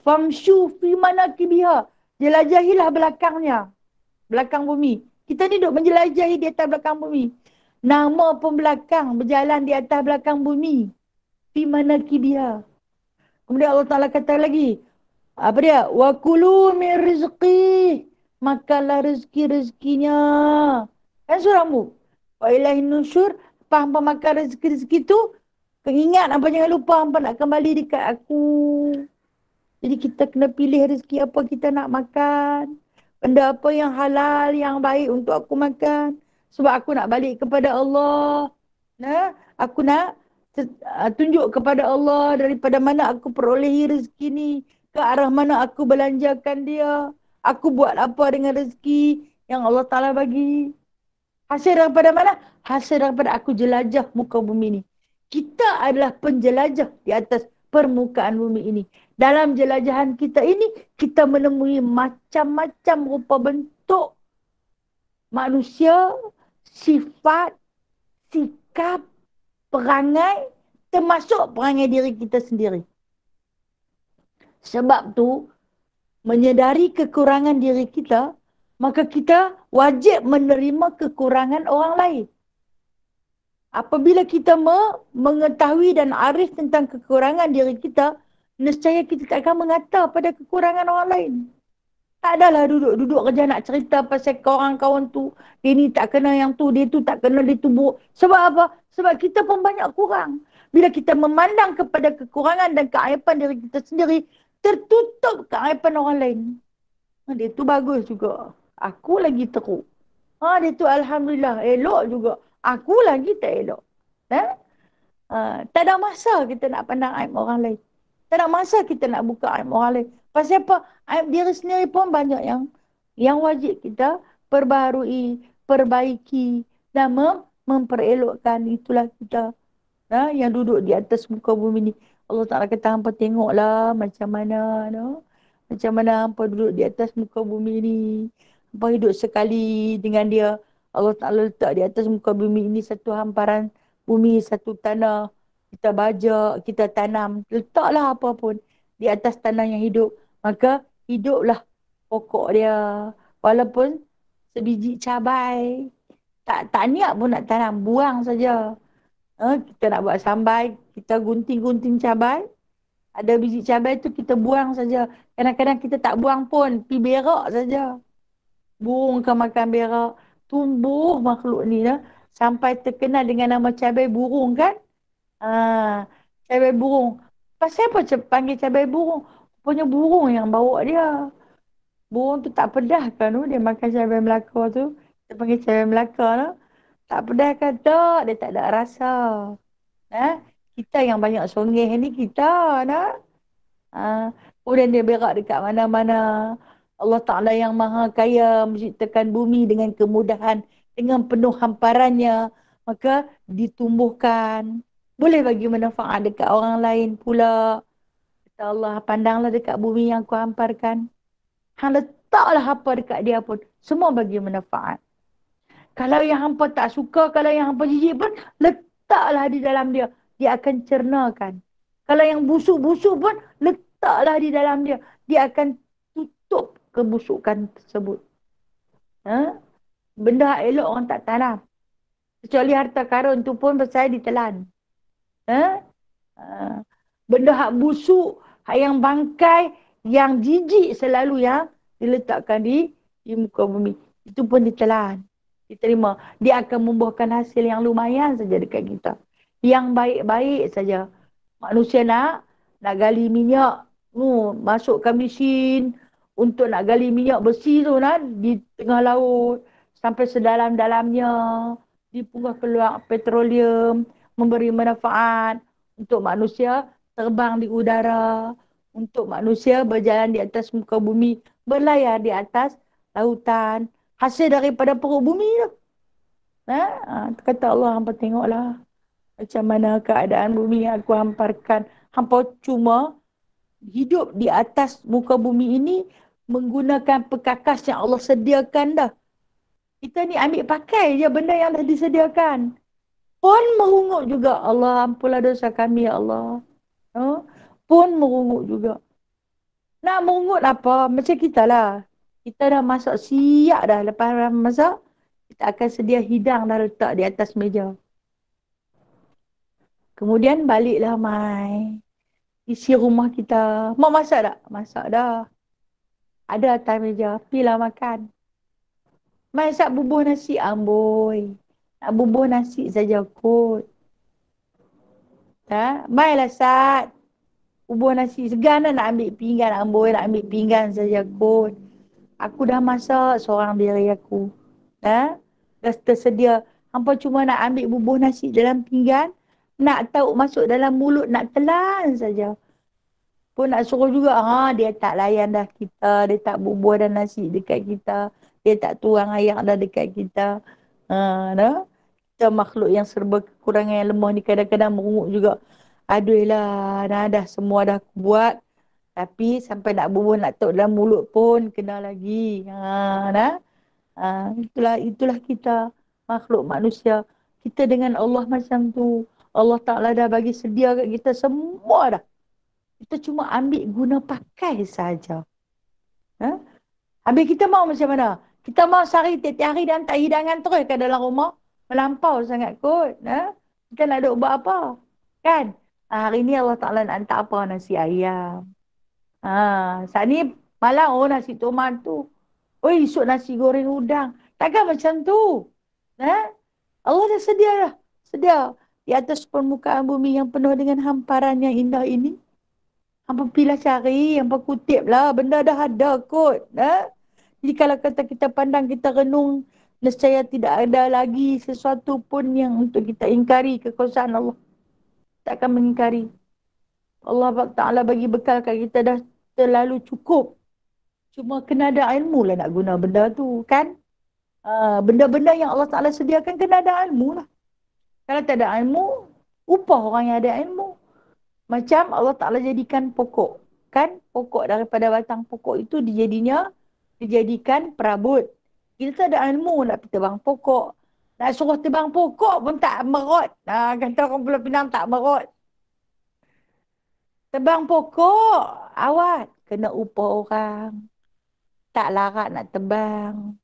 fangshu fi mana kibiha jelajahilah belakangnya belakang bumi kita ni duk menjelajahi di atas belakang bumi nama pun belakang berjalan di atas belakang bumi fi mana kibiha kemudian Allah Taala kata lagi apa dia wa kulu min rizqi makanlah rezeki-rezekinya. Kan surah mu? Wailahin nusyur, hampa makan rezeki-rezeki tu, ingat apa jangan lupa hampa nak kembali dekat aku. Jadi kita kena pilih rezeki apa kita nak makan. Benda apa yang halal, yang baik untuk aku makan. Sebab aku nak balik kepada Allah. Nah, aku nak ah, tunjuk kepada Allah daripada mana aku perolehi rezeki ni. Ke arah mana aku belanjakan dia. Aku buat apa dengan rezeki yang Allah Ta'ala bagi. Hasil daripada mana? Hasil daripada aku jelajah muka bumi ini. Kita adalah penjelajah di atas permukaan bumi ini. Dalam jelajahan kita ini, kita menemui macam-macam rupa bentuk manusia, sifat, sikap, perangai, termasuk perangai diri kita sendiri. Sebab tu, menyedari kekurangan diri kita, maka kita wajib menerima kekurangan orang lain. Apabila kita me- mengetahui dan arif tentang kekurangan diri kita, nescaya kita tak akan mengata pada kekurangan orang lain. Tak adalah duduk-duduk kerja nak cerita pasal kawan-kawan tu. Dia ni tak kena yang tu, dia tu tak kena, dia tu buruk. Sebab apa? Sebab kita pun banyak kurang. Bila kita memandang kepada kekurangan dan keaipan diri kita sendiri, tertutup kat hadapan orang lain. Ha, dia tu bagus juga. Aku lagi teruk. Ha, dia tu Alhamdulillah elok juga. Aku lagi tak elok. Ha? ha tak ada masa kita nak pandang aib orang lain. Tak ada masa kita nak buka aib orang lain. Pasal apa? Aib diri sendiri pun banyak yang yang wajib kita perbaharui, perbaiki dan mem- memperelokkan itulah kita ha, yang duduk di atas muka bumi ni. Allah Ta'ala kata hampa lah macam mana. No? Macam mana hampa duduk di atas muka bumi ni. Hampa hidup sekali dengan dia. Allah Ta'ala letak di atas muka bumi ini satu hamparan bumi, satu tanah. Kita bajak, kita tanam. Letaklah apa pun di atas tanah yang hidup. Maka hiduplah pokok dia. Walaupun sebiji cabai. Tak, tak niat pun nak tanam. Buang saja ha, kita nak buat sambal, kita gunting-gunting cabai. Ada biji cabai tu kita buang saja. Kadang-kadang kita tak buang pun, pi berak saja. Burung ke makan berak, tumbuh makhluk ni ya. sampai terkenal dengan nama cabai burung kan? Ha, cabai burung. Pasal apa panggil cabai burung? Punya burung yang bawa dia. Burung tu tak pedah kan tu. Oh, dia makan cabai Melaka tu. Dia panggil cabai Melaka tu. No? Tak pedas ke tak? Dia tak ada rasa. Ha? Kita yang banyak songeh ni kita nak. Ha? Kemudian dia berak dekat mana-mana. Allah Ta'ala yang maha kaya menciptakan bumi dengan kemudahan. Dengan penuh hamparannya. Maka ditumbuhkan. Boleh bagi manfaat dekat orang lain pula. Kata Allah pandanglah dekat bumi yang kuhamparkan. Hang letaklah apa dekat dia pun. Semua bagi manfaat. Kalau yang hampa tak suka, kalau yang hampa jijik pun letaklah di dalam dia. Dia akan cernakan. Kalau yang busuk-busuk pun letaklah di dalam dia. Dia akan tutup kebusukan tersebut. Ha? Benda yang elok orang tak tanam. Kecuali harta karun tu pun saya ditelan. Ha? ha? Benda hak busuk, hak yang bangkai, yang jijik selalu yang diletakkan di di muka bumi. Itu pun ditelan diterima. Dia akan membuahkan hasil yang lumayan saja dekat kita. Yang baik-baik saja. Manusia nak nak gali minyak, mu masukkan mesin untuk nak gali minyak besi tu kan di tengah laut sampai sedalam-dalamnya dipungah keluar petroleum memberi manfaat untuk manusia terbang di udara untuk manusia berjalan di atas muka bumi berlayar di atas lautan hasil daripada perut bumi tu. Ha? ha? Kata Allah, hampa tengoklah macam mana keadaan bumi yang aku hamparkan. Hampa cuma hidup di atas muka bumi ini menggunakan perkakas yang Allah sediakan dah. Kita ni ambil pakai je benda yang dah disediakan. Pun merungut juga Allah ampunlah dosa kami ya Allah. Ha? Pun merungut juga. Nak merungut apa? Macam kita lah kita dah masak siap dah lepas dah masak kita akan sedia hidang dah letak di atas meja kemudian baliklah mai isi rumah kita mak masak tak masak dah ada atas meja pilah makan mai sat bubuh nasi amboi nak bubuh nasi saja kot Tak? Ha? mai lah sat Ubuh nasi segan lah nak ambil pinggan amboi nak ambil pinggan saja kot aku dah masak seorang diri aku. Ha? Dah tersedia. Hampa cuma nak ambil bubuh nasi dalam pinggan. Nak tahu masuk dalam mulut, nak telan saja. Pun nak suruh juga, ha, dia tak layan dah kita. Dia tak bubuh dan nasi dekat kita. Dia tak tuang ayam dah dekat kita. Ha, nah? Kita makhluk yang serba kekurangan yang lemah ni kadang-kadang merungut juga. Aduh lah, dah, dah semua dah aku buat. Tapi sampai nak bubuh nak tok dalam mulut pun kena lagi. Ha, nah. Ha, itulah itulah kita makhluk manusia. Kita dengan Allah macam tu. Allah Ta'ala dah bagi sedia kat kita semua dah. Kita cuma ambil guna pakai saja. Ha? Habis kita mau macam mana? Kita mau sehari tiap-tiap hari dan tak hidangan terus ke dalam rumah. Melampau sangat kot. Ha? Kita nak duk buat apa? Kan? Ah, hari ni Allah Ta'ala nak hantar apa nasi ayam. Ha, saat ni malah oh nasi tomat tu. Oi, esok nasi goreng udang. Takkan macam tu? Ha? Allah dah sedia dah. Sedia di atas permukaan bumi yang penuh dengan hamparan yang indah ini. Apa pilih cari, hampa kutip lah. Benda dah ada kot. Ha? Jadi kalau kata kita pandang, kita renung, nescaya tidak ada lagi sesuatu pun yang untuk kita ingkari kekuasaan Allah. Tak akan mengingkari. Allah Ta'ala bagi bekal kat kita dah terlalu cukup cuma kena ada ilmu lah nak guna benda tu kan ha, benda-benda yang Allah Ta'ala sediakan kena ada ilmu lah kalau tak ada ilmu upah orang yang ada ilmu macam Allah Ta'ala jadikan pokok kan pokok daripada batang pokok itu dijadinya dijadikan perabot kita tak ada ilmu nak pergi tebang pokok nak suruh tebang pokok pun tak merot ha, kata orang pulau pinang tak merot Tebang pokok, awak kena upah orang. Tak larat nak tebang.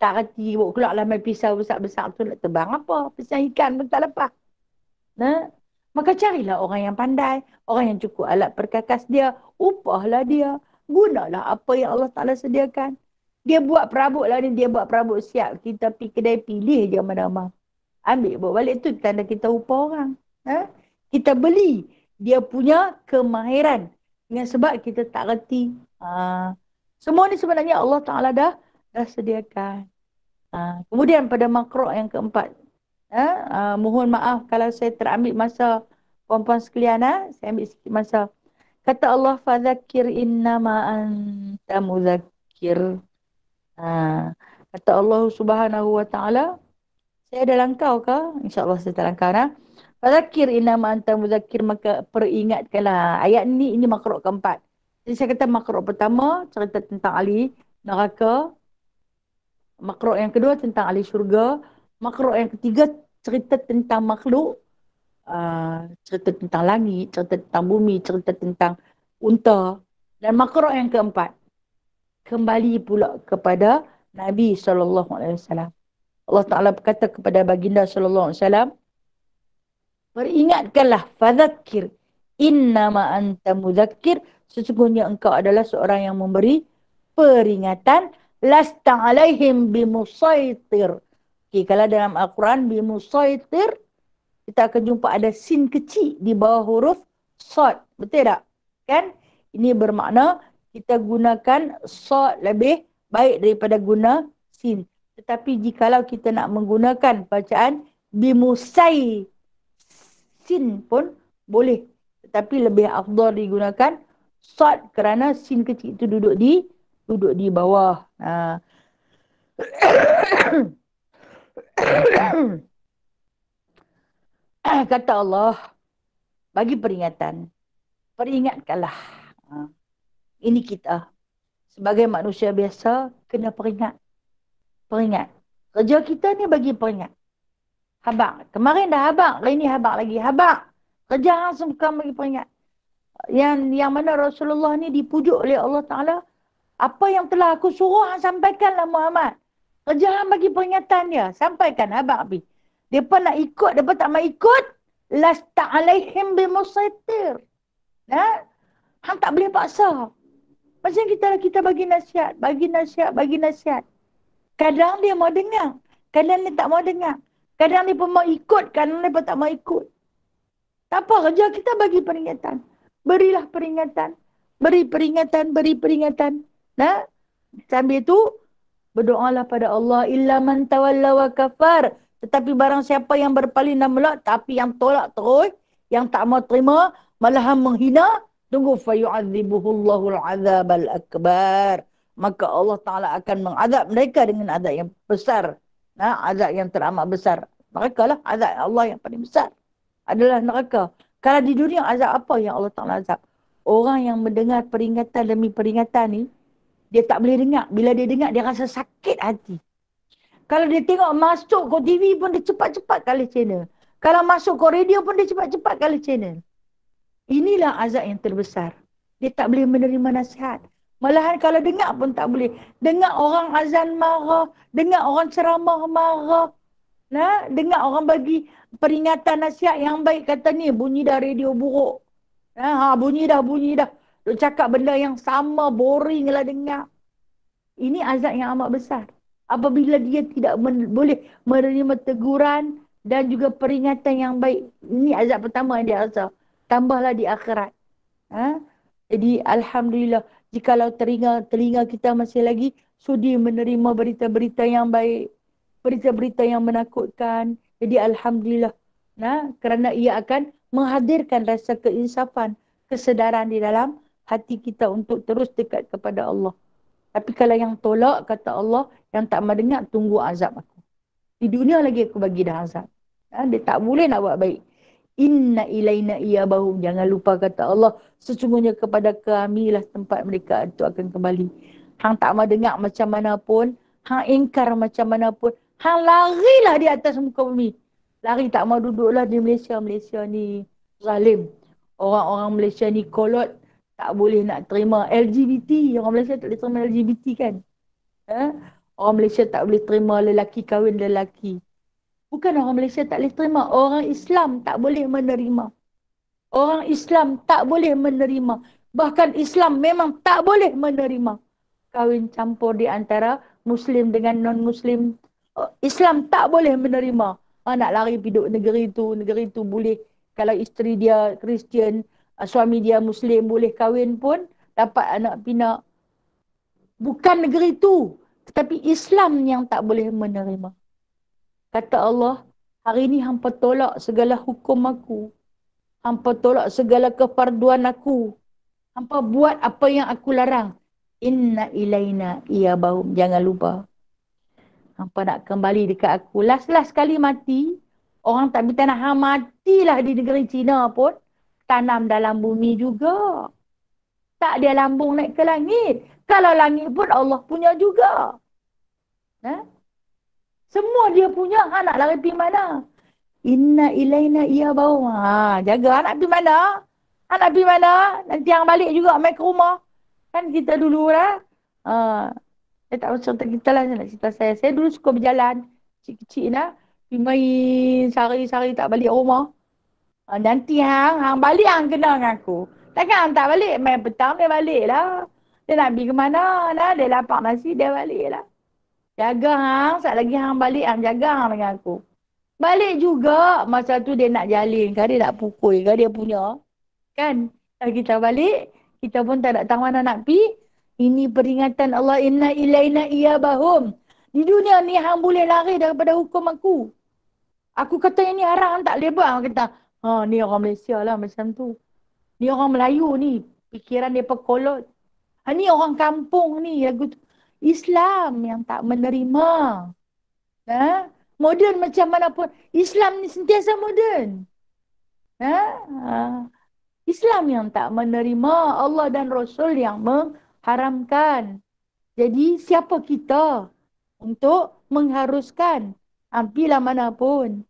Tak reti, buat keluar lah main pisau besar-besar tu nak tebang apa. Pisau ikan pun tak lepas. Nah, Maka carilah orang yang pandai. Orang yang cukup alat perkakas dia. Upahlah dia. Gunalah apa yang Allah Ta'ala sediakan. Dia buat perabot lah ni. Dia buat perabot siap. Kita pergi kedai pilih je mana-mana. Ambil buat balik tu tanda kita upah orang. Ha? Kita beli dia punya kemahiran dengan sebab kita tak reti ha. semua ni sebenarnya Allah Ta'ala dah dah sediakan ha. kemudian pada makro yang keempat ha. Ha. mohon maaf kalau saya terambil masa puan-puan sekalian ha. saya ambil sikit masa kata Allah fadhakir innama anta muzakir ha. kata Allah subhanahu wa ta'ala saya ada langkau ke? insyaAllah saya tak langkau ha. Fadakir inama anta muzakir maka peringatkanlah. Ayat ni ini makruh keempat. Jadi saya kata makruh pertama cerita tentang Ali neraka. Makruh yang kedua tentang Ali syurga. Makruh yang ketiga cerita tentang makhluk. Uh, cerita tentang langit, cerita tentang bumi, cerita tentang unta. Dan makruh yang keempat. Kembali pula kepada Nabi SAW. Allah Ta'ala berkata kepada baginda SAW peringatkanlah fadzakir inna ma anta mudzakir sesungguhnya engkau adalah seorang yang memberi peringatan lasta alaihim bimusaitir okay, kalau dalam al-Quran bimusaitir kita akan jumpa ada sin kecil di bawah huruf sad betul tak kan ini bermakna kita gunakan sad lebih baik daripada guna sin tetapi jikalau kita nak menggunakan bacaan bimusaitir sin pun boleh. Tetapi lebih afdal digunakan sad kerana sin kecil itu duduk di duduk di bawah. Ha. Kata Allah bagi peringatan. Peringatkanlah. Ha. Ini kita sebagai manusia biasa kena peringat. Peringat. Kerja kita ni bagi peringat. Habang. Kemarin dah habang. Lain ni habang lagi. Habang. Kerja langsung bukan bagi peringat. Yang yang mana Rasulullah ni dipujuk oleh Allah Ta'ala. Apa yang telah aku suruh sampaikanlah Muhammad. Kerja bagi peringatan dia. Sampaikan habang api. Dia pun nak ikut. Dia pun tak mau ikut. Las ta'alaihim bimusaitir. Ha? Hang tak boleh paksa. Macam kita lah kita bagi nasihat. Bagi nasihat. Bagi nasihat. Kadang dia mau dengar. Kadang dia tak mau dengar. Kadang ni pun mau ikut, kadang ni pun tak mau ikut. Tak apa kerja kita bagi peringatan. Berilah peringatan. Beri peringatan, beri peringatan. Nah, sambil tu berdoalah pada Allah illa man tawalla wa kafar. Tetapi barang siapa yang berpaling dan melak tapi yang tolak terus, yang tak mau terima, malah menghina, tunggu fa yu'adzibuhullahu al-'adzabal akbar. Maka Allah Taala akan mengazab mereka dengan azab yang besar ha, azab yang teramat besar. Neraka lah azab Allah yang paling besar. Adalah neraka. Kalau di dunia azab apa yang Allah Ta'ala azab? Orang yang mendengar peringatan demi peringatan ni, dia tak boleh dengar. Bila dia dengar, dia rasa sakit hati. Kalau dia tengok masuk kau TV pun dia cepat-cepat kali channel. Kalau masuk kau radio pun dia cepat-cepat kali channel. Inilah azab yang terbesar. Dia tak boleh menerima nasihat. Malahan kalau dengar pun tak boleh. Dengar orang azan marah, dengar orang ceramah marah. Nah, dengar orang bagi peringatan nasihat yang baik kata ni bunyi dah radio buruk. Nah, ha, bunyi dah bunyi dah. Dia cakap benda yang sama boring lah dengar. Ini azab yang amat besar. Apabila dia tidak men- boleh menerima teguran dan juga peringatan yang baik. Ini azab pertama yang dia rasa. Tambahlah di akhirat. Ha? Jadi Alhamdulillah jikalau telinga telinga kita masih lagi sudi menerima berita-berita yang baik, berita-berita yang menakutkan. Jadi alhamdulillah. Nah, kerana ia akan menghadirkan rasa keinsafan, kesedaran di dalam hati kita untuk terus dekat kepada Allah. Tapi kalau yang tolak kata Allah, yang tak mendengar tunggu azab aku. Di dunia lagi aku bagi dah azab. Ha, dia tak boleh nak buat baik. Inna ilaina bahu Jangan lupa kata Allah. Sesungguhnya kepada kami lah tempat mereka itu akan kembali. Hang tak mau dengar macam mana pun. Hang ingkar macam mana pun. Hang larilah di atas muka bumi. Lari tak mau duduklah di Malaysia. Malaysia ni zalim. Orang-orang Malaysia ni kolot. Tak boleh nak terima LGBT. Orang Malaysia tak boleh terima LGBT kan? Ha? Orang Malaysia tak boleh terima lelaki kahwin lelaki. Bukan orang Malaysia tak boleh terima. Orang Islam tak boleh menerima. Orang Islam tak boleh menerima. Bahkan Islam memang tak boleh menerima. Kawin campur di antara Muslim dengan non-Muslim. Oh, Islam tak boleh menerima. Ha, nak lari piduk negeri itu negeri itu boleh. Kalau isteri dia Kristian, ah, suami dia Muslim boleh kahwin pun dapat anak pinak. Bukan negeri itu Tetapi Islam yang tak boleh menerima. Kata Allah, hari ini hampa tolak segala hukum aku. Hampa tolak segala keparduan aku. Hampa buat apa yang aku larang. Inna ilaina iya baum. Jangan lupa. Hampa nak kembali dekat aku. Last-last kali mati, orang tak minta nak matilah di negeri Cina pun. Tanam dalam bumi juga. Tak dia lambung naik ke langit. Kalau langit pun Allah punya juga. ha? Semua dia punya anak lari pergi mana? Inna ilaina ia bau. Ha, jaga anak pergi mana? Anak pergi mana? Nanti yang balik juga main ke rumah. Kan kita dulu lah. Ha. Saya tak macam tak kita lah saya nak cerita saya. Saya dulu suka berjalan. Kecil-kecil lah. Pergi main sehari-sehari tak balik rumah. Ha, nanti hang, hang balik hang kena dengan aku. Takkan hang tak balik? Main petang dia balik lah. Dia nak pergi ke mana? Nah, dia lapar nasi dia balik lah. Jaga hang, sat lagi hang balik hang jaga hang dengan aku. Balik juga masa tu dia nak jalin, kan dia nak pukul kan dia punya. Kan? Lagi kita balik, kita pun tak nak tahu mana nak pi. Ini peringatan Allah inna Iya Bahum. Di dunia ni hang boleh lari daripada hukum aku. Aku kata ini haram tak boleh buat. Hang kata, ha oh, ni orang Malaysia lah macam tu. Ni orang Melayu ni, fikiran dia pekolot. Ha ni orang kampung ni lagu tu. Islam yang tak menerima. Ha? Modern macam mana pun. Islam ni sentiasa modern. Ha? Ha. Islam yang tak menerima Allah dan Rasul yang mengharamkan. Jadi siapa kita untuk mengharuskan bila mana pun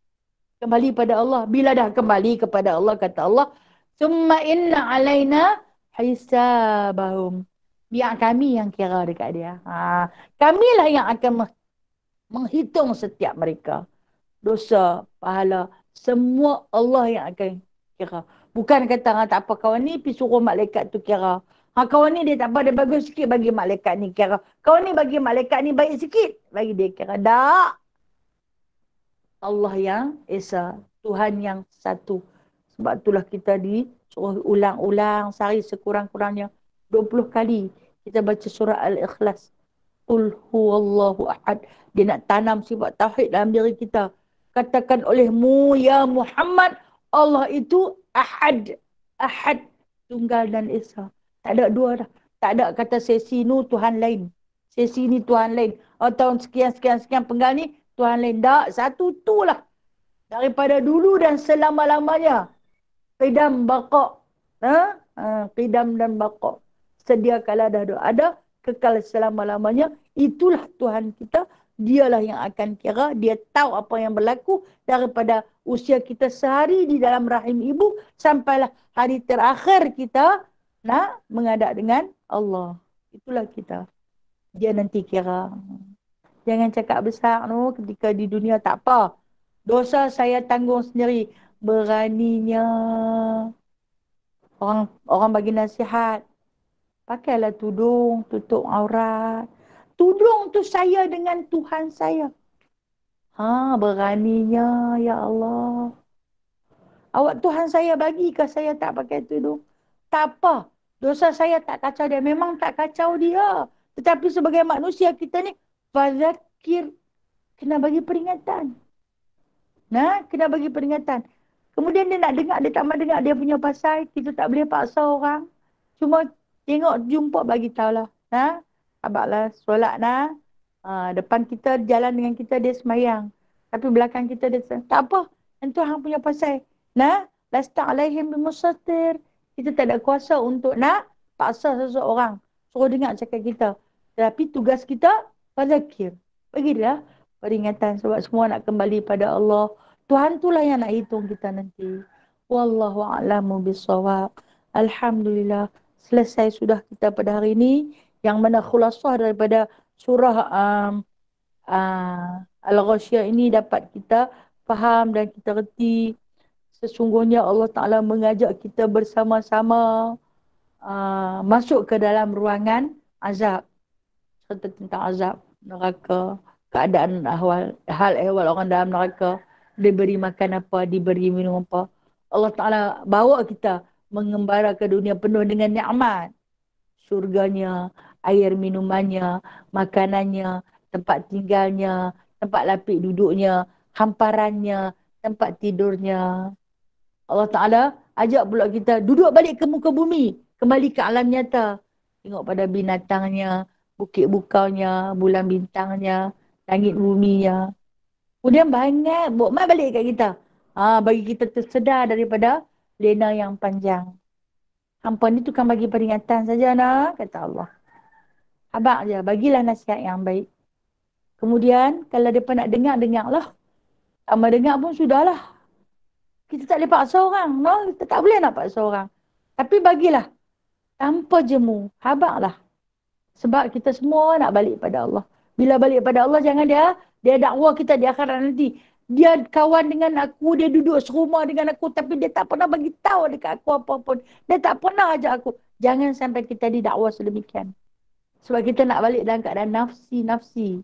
kembali pada Allah. Bila dah kembali kepada Allah kata Allah, "Tsumma inna alaina hisabahum." biar kami yang kira dekat dia. Ha, kamilah yang akan menghitung setiap mereka. Dosa, pahala, semua Allah yang akan kira. Bukan kata ha, tak apa kawan ni pergi suruh malaikat tu kira. Ha, kawan ni dia tak apa, dia bagus sikit bagi malaikat ni kira. Kawan ni bagi malaikat ni baik sikit bagi dia kira. Tak. Allah yang Esa, Tuhan yang satu. Sebab itulah kita di ulang-ulang sehari sekurang-kurangnya 20 kali kita baca surah Al-Ikhlas. Qul huwallahu ahad. Dia nak tanam sifat tauhid dalam diri kita. Katakan olehmu ya Muhammad, Allah itu ahad. Ahad tunggal dan esa. Tak ada dua dah. Tak ada kata sesi nu Tuhan lain. Sesi ni Tuhan lain. Oh, tahun sekian sekian sekian penggal ni Tuhan lain. Tak satu tu lah. Daripada dulu dan selama-lamanya. Qidam bakok. Ha? ha? qidam dan bakok sediakanlah dah doa ada kekal selama-lamanya itulah Tuhan kita dialah yang akan kira dia tahu apa yang berlaku daripada usia kita sehari di dalam rahim ibu sampailah hari terakhir kita nak mengadak dengan Allah itulah kita dia nanti kira jangan cakap besar no ketika di dunia tak apa dosa saya tanggung sendiri beraninya orang orang bagi nasihat Pakailah tudung, tutup aurat. Tudung tu saya dengan Tuhan saya. Ha, beraninya ya Allah. Awak Tuhan saya bagi ke saya tak pakai tudung? Tak apa. Dosa saya tak kacau dia. Memang tak kacau dia. Tetapi sebagai manusia kita ni, fazakir. Kena bagi peringatan. Nah, kena bagi peringatan. Kemudian dia nak dengar, dia tak mahu dengar dia punya pasal. Kita tak boleh paksa orang. Cuma Tengok jumpa bagi tahulah. Ha? Abaklah solat dah. Ha? ha, depan kita jalan dengan kita dia semayang. Tapi belakang kita dia tak apa. Itu hang punya pasal. Nah, lasta alaihim bimusatir. Kita tak ada kuasa untuk nak paksa seseorang. Suruh dengar cakap kita. Tapi tugas kita fazakir. Bagilah peringatan sebab semua nak kembali pada Allah. Tuhan itulah yang nak hitung kita nanti. Wallahu a'lamu bisawab. Alhamdulillah selesai sudah kita pada hari ini yang mana khulasah daripada surah um, uh, Al-Ghashiyah ini dapat kita faham dan kita reti sesungguhnya Allah Ta'ala mengajak kita bersama-sama uh, masuk ke dalam ruangan azab serta tentang azab neraka keadaan ahwal, hal ehwal orang dalam neraka diberi makan apa, diberi minum apa Allah Ta'ala bawa kita mengembara ke dunia penuh dengan nikmat. Surganya, air minumannya, makanannya, tempat tinggalnya, tempat lapik duduknya, hamparannya, tempat tidurnya. Allah Ta'ala ajak pula kita duduk balik ke muka bumi, kembali ke alam nyata. Tengok pada binatangnya, bukit bukaunya, bulan bintangnya, langit bumi nya. Kemudian banyak buat balik kat kita. Ha, bagi kita tersedar daripada lena yang panjang. Hampa ni kan bagi peringatan saja nak, kata Allah. Abang je, bagilah nasihat yang baik. Kemudian, kalau dia nak dengar, dengarlah. Sama dengar pun sudah lah. Kita tak boleh paksa orang. No? Kita tak boleh nak paksa orang. Tapi bagilah. Tanpa jemu. lah. Sebab kita semua nak balik pada Allah. Bila balik pada Allah, jangan dia dia dakwa kita di akhirat nanti dia kawan dengan aku, dia duduk serumah dengan aku tapi dia tak pernah bagi tahu dekat aku apa pun. Dia tak pernah ajak aku. Jangan sampai kita didakwa sedemikian. Sebab kita nak balik dalam keadaan nafsi-nafsi.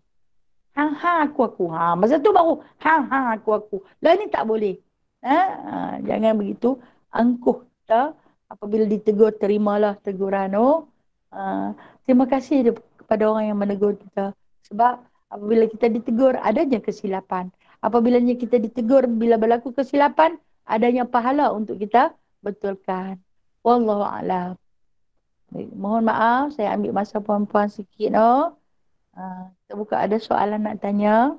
Ha-ha aku-aku. Ha. Masa tu baru ha-ha aku-aku. Lain ni tak boleh. Ha? ha? Jangan begitu. Angkuh kita apabila ditegur, terimalah teguran. Oh. Ha. Terima kasih kepada orang yang menegur kita. Sebab apabila kita ditegur, ada adanya kesilapan apabilanya kita ditegur bila berlaku kesilapan adanya pahala untuk kita betulkan wallahu alam mohon maaf saya ambil masa puan-puan sikit oh. Uh, ah, kita ada soalan nak tanya.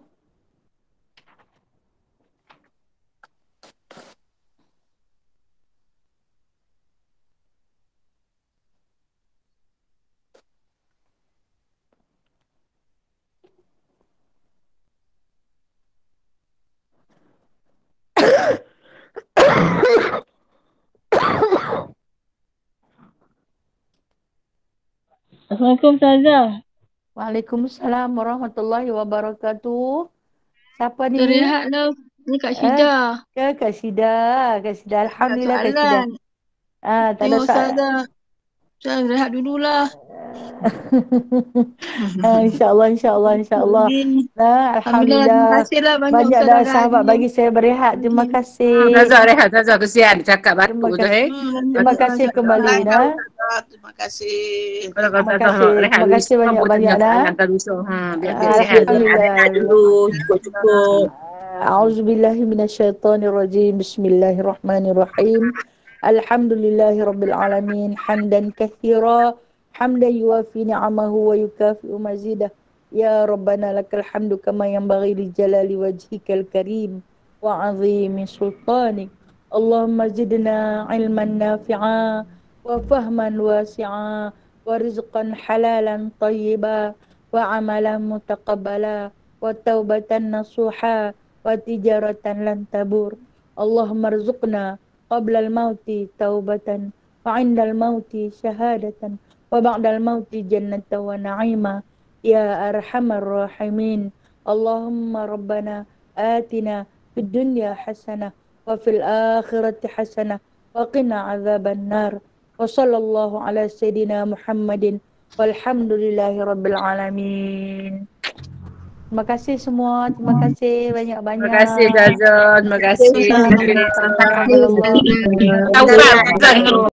Assalamualaikum Ustazah. Waalaikumsalam warahmatullahi wabarakatuh. Siapa ni? Terlihat lah. Ni Kak eh, Syida. Eh, ya, Kak Syida. Kak Syida. Alhamdulillah Kak Syida. Ah, tak ada soalan. Saya rehat dululah. uh, ah, Allah, Insya Allah, Nah, Alhamdulillah. Alhamdulillah. Terima kasihlah banyak, banyak sahabat ini. bagi saya berehat. Terima kasih. Razak ah, rehat. Razak kesian. Cakap baru tu. Eh. Terima, terima kasih kembali. Terima kasih. Terima kasih. Terima kasih banyak-banyak dah. Alhamdulillah. Cukup-cukup. A'udzubillahiminasyaitanirrojim. Bismillahirrahmanirrahim. Bismillahirrahmanirrahim. الحمد لله رب العالمين حمدا كثيرا حمدا يوافي نعمه ويكافئ مزيده يا ربنا لك الحمد كما ينبغي لجلال وجهك الكريم وعظيم سلطانك اللهم زدنا علما نافعا وفهما واسعا ورزقا حلالا طيبا وعملا متقبلا وتوبة نصوحا وتجارة لن تبور اللهم ارزقنا قبل الموت توبة وعند الموت شهادة وبعد الموت جنة ونعيما يا أرحم الراحمين اللهم ربنا آتنا في الدنيا حسنة وفي الآخرة حسنة وقنا عذاب النار وصلى الله على سيدنا محمد والحمد لله رب العالمين Terima kasih semua. Terima hmm. kasih banyak-banyak. Terima kasih Jazan. Terima kasih. Terima kasih. Terima kasih. Terima kasih. Terima kasih.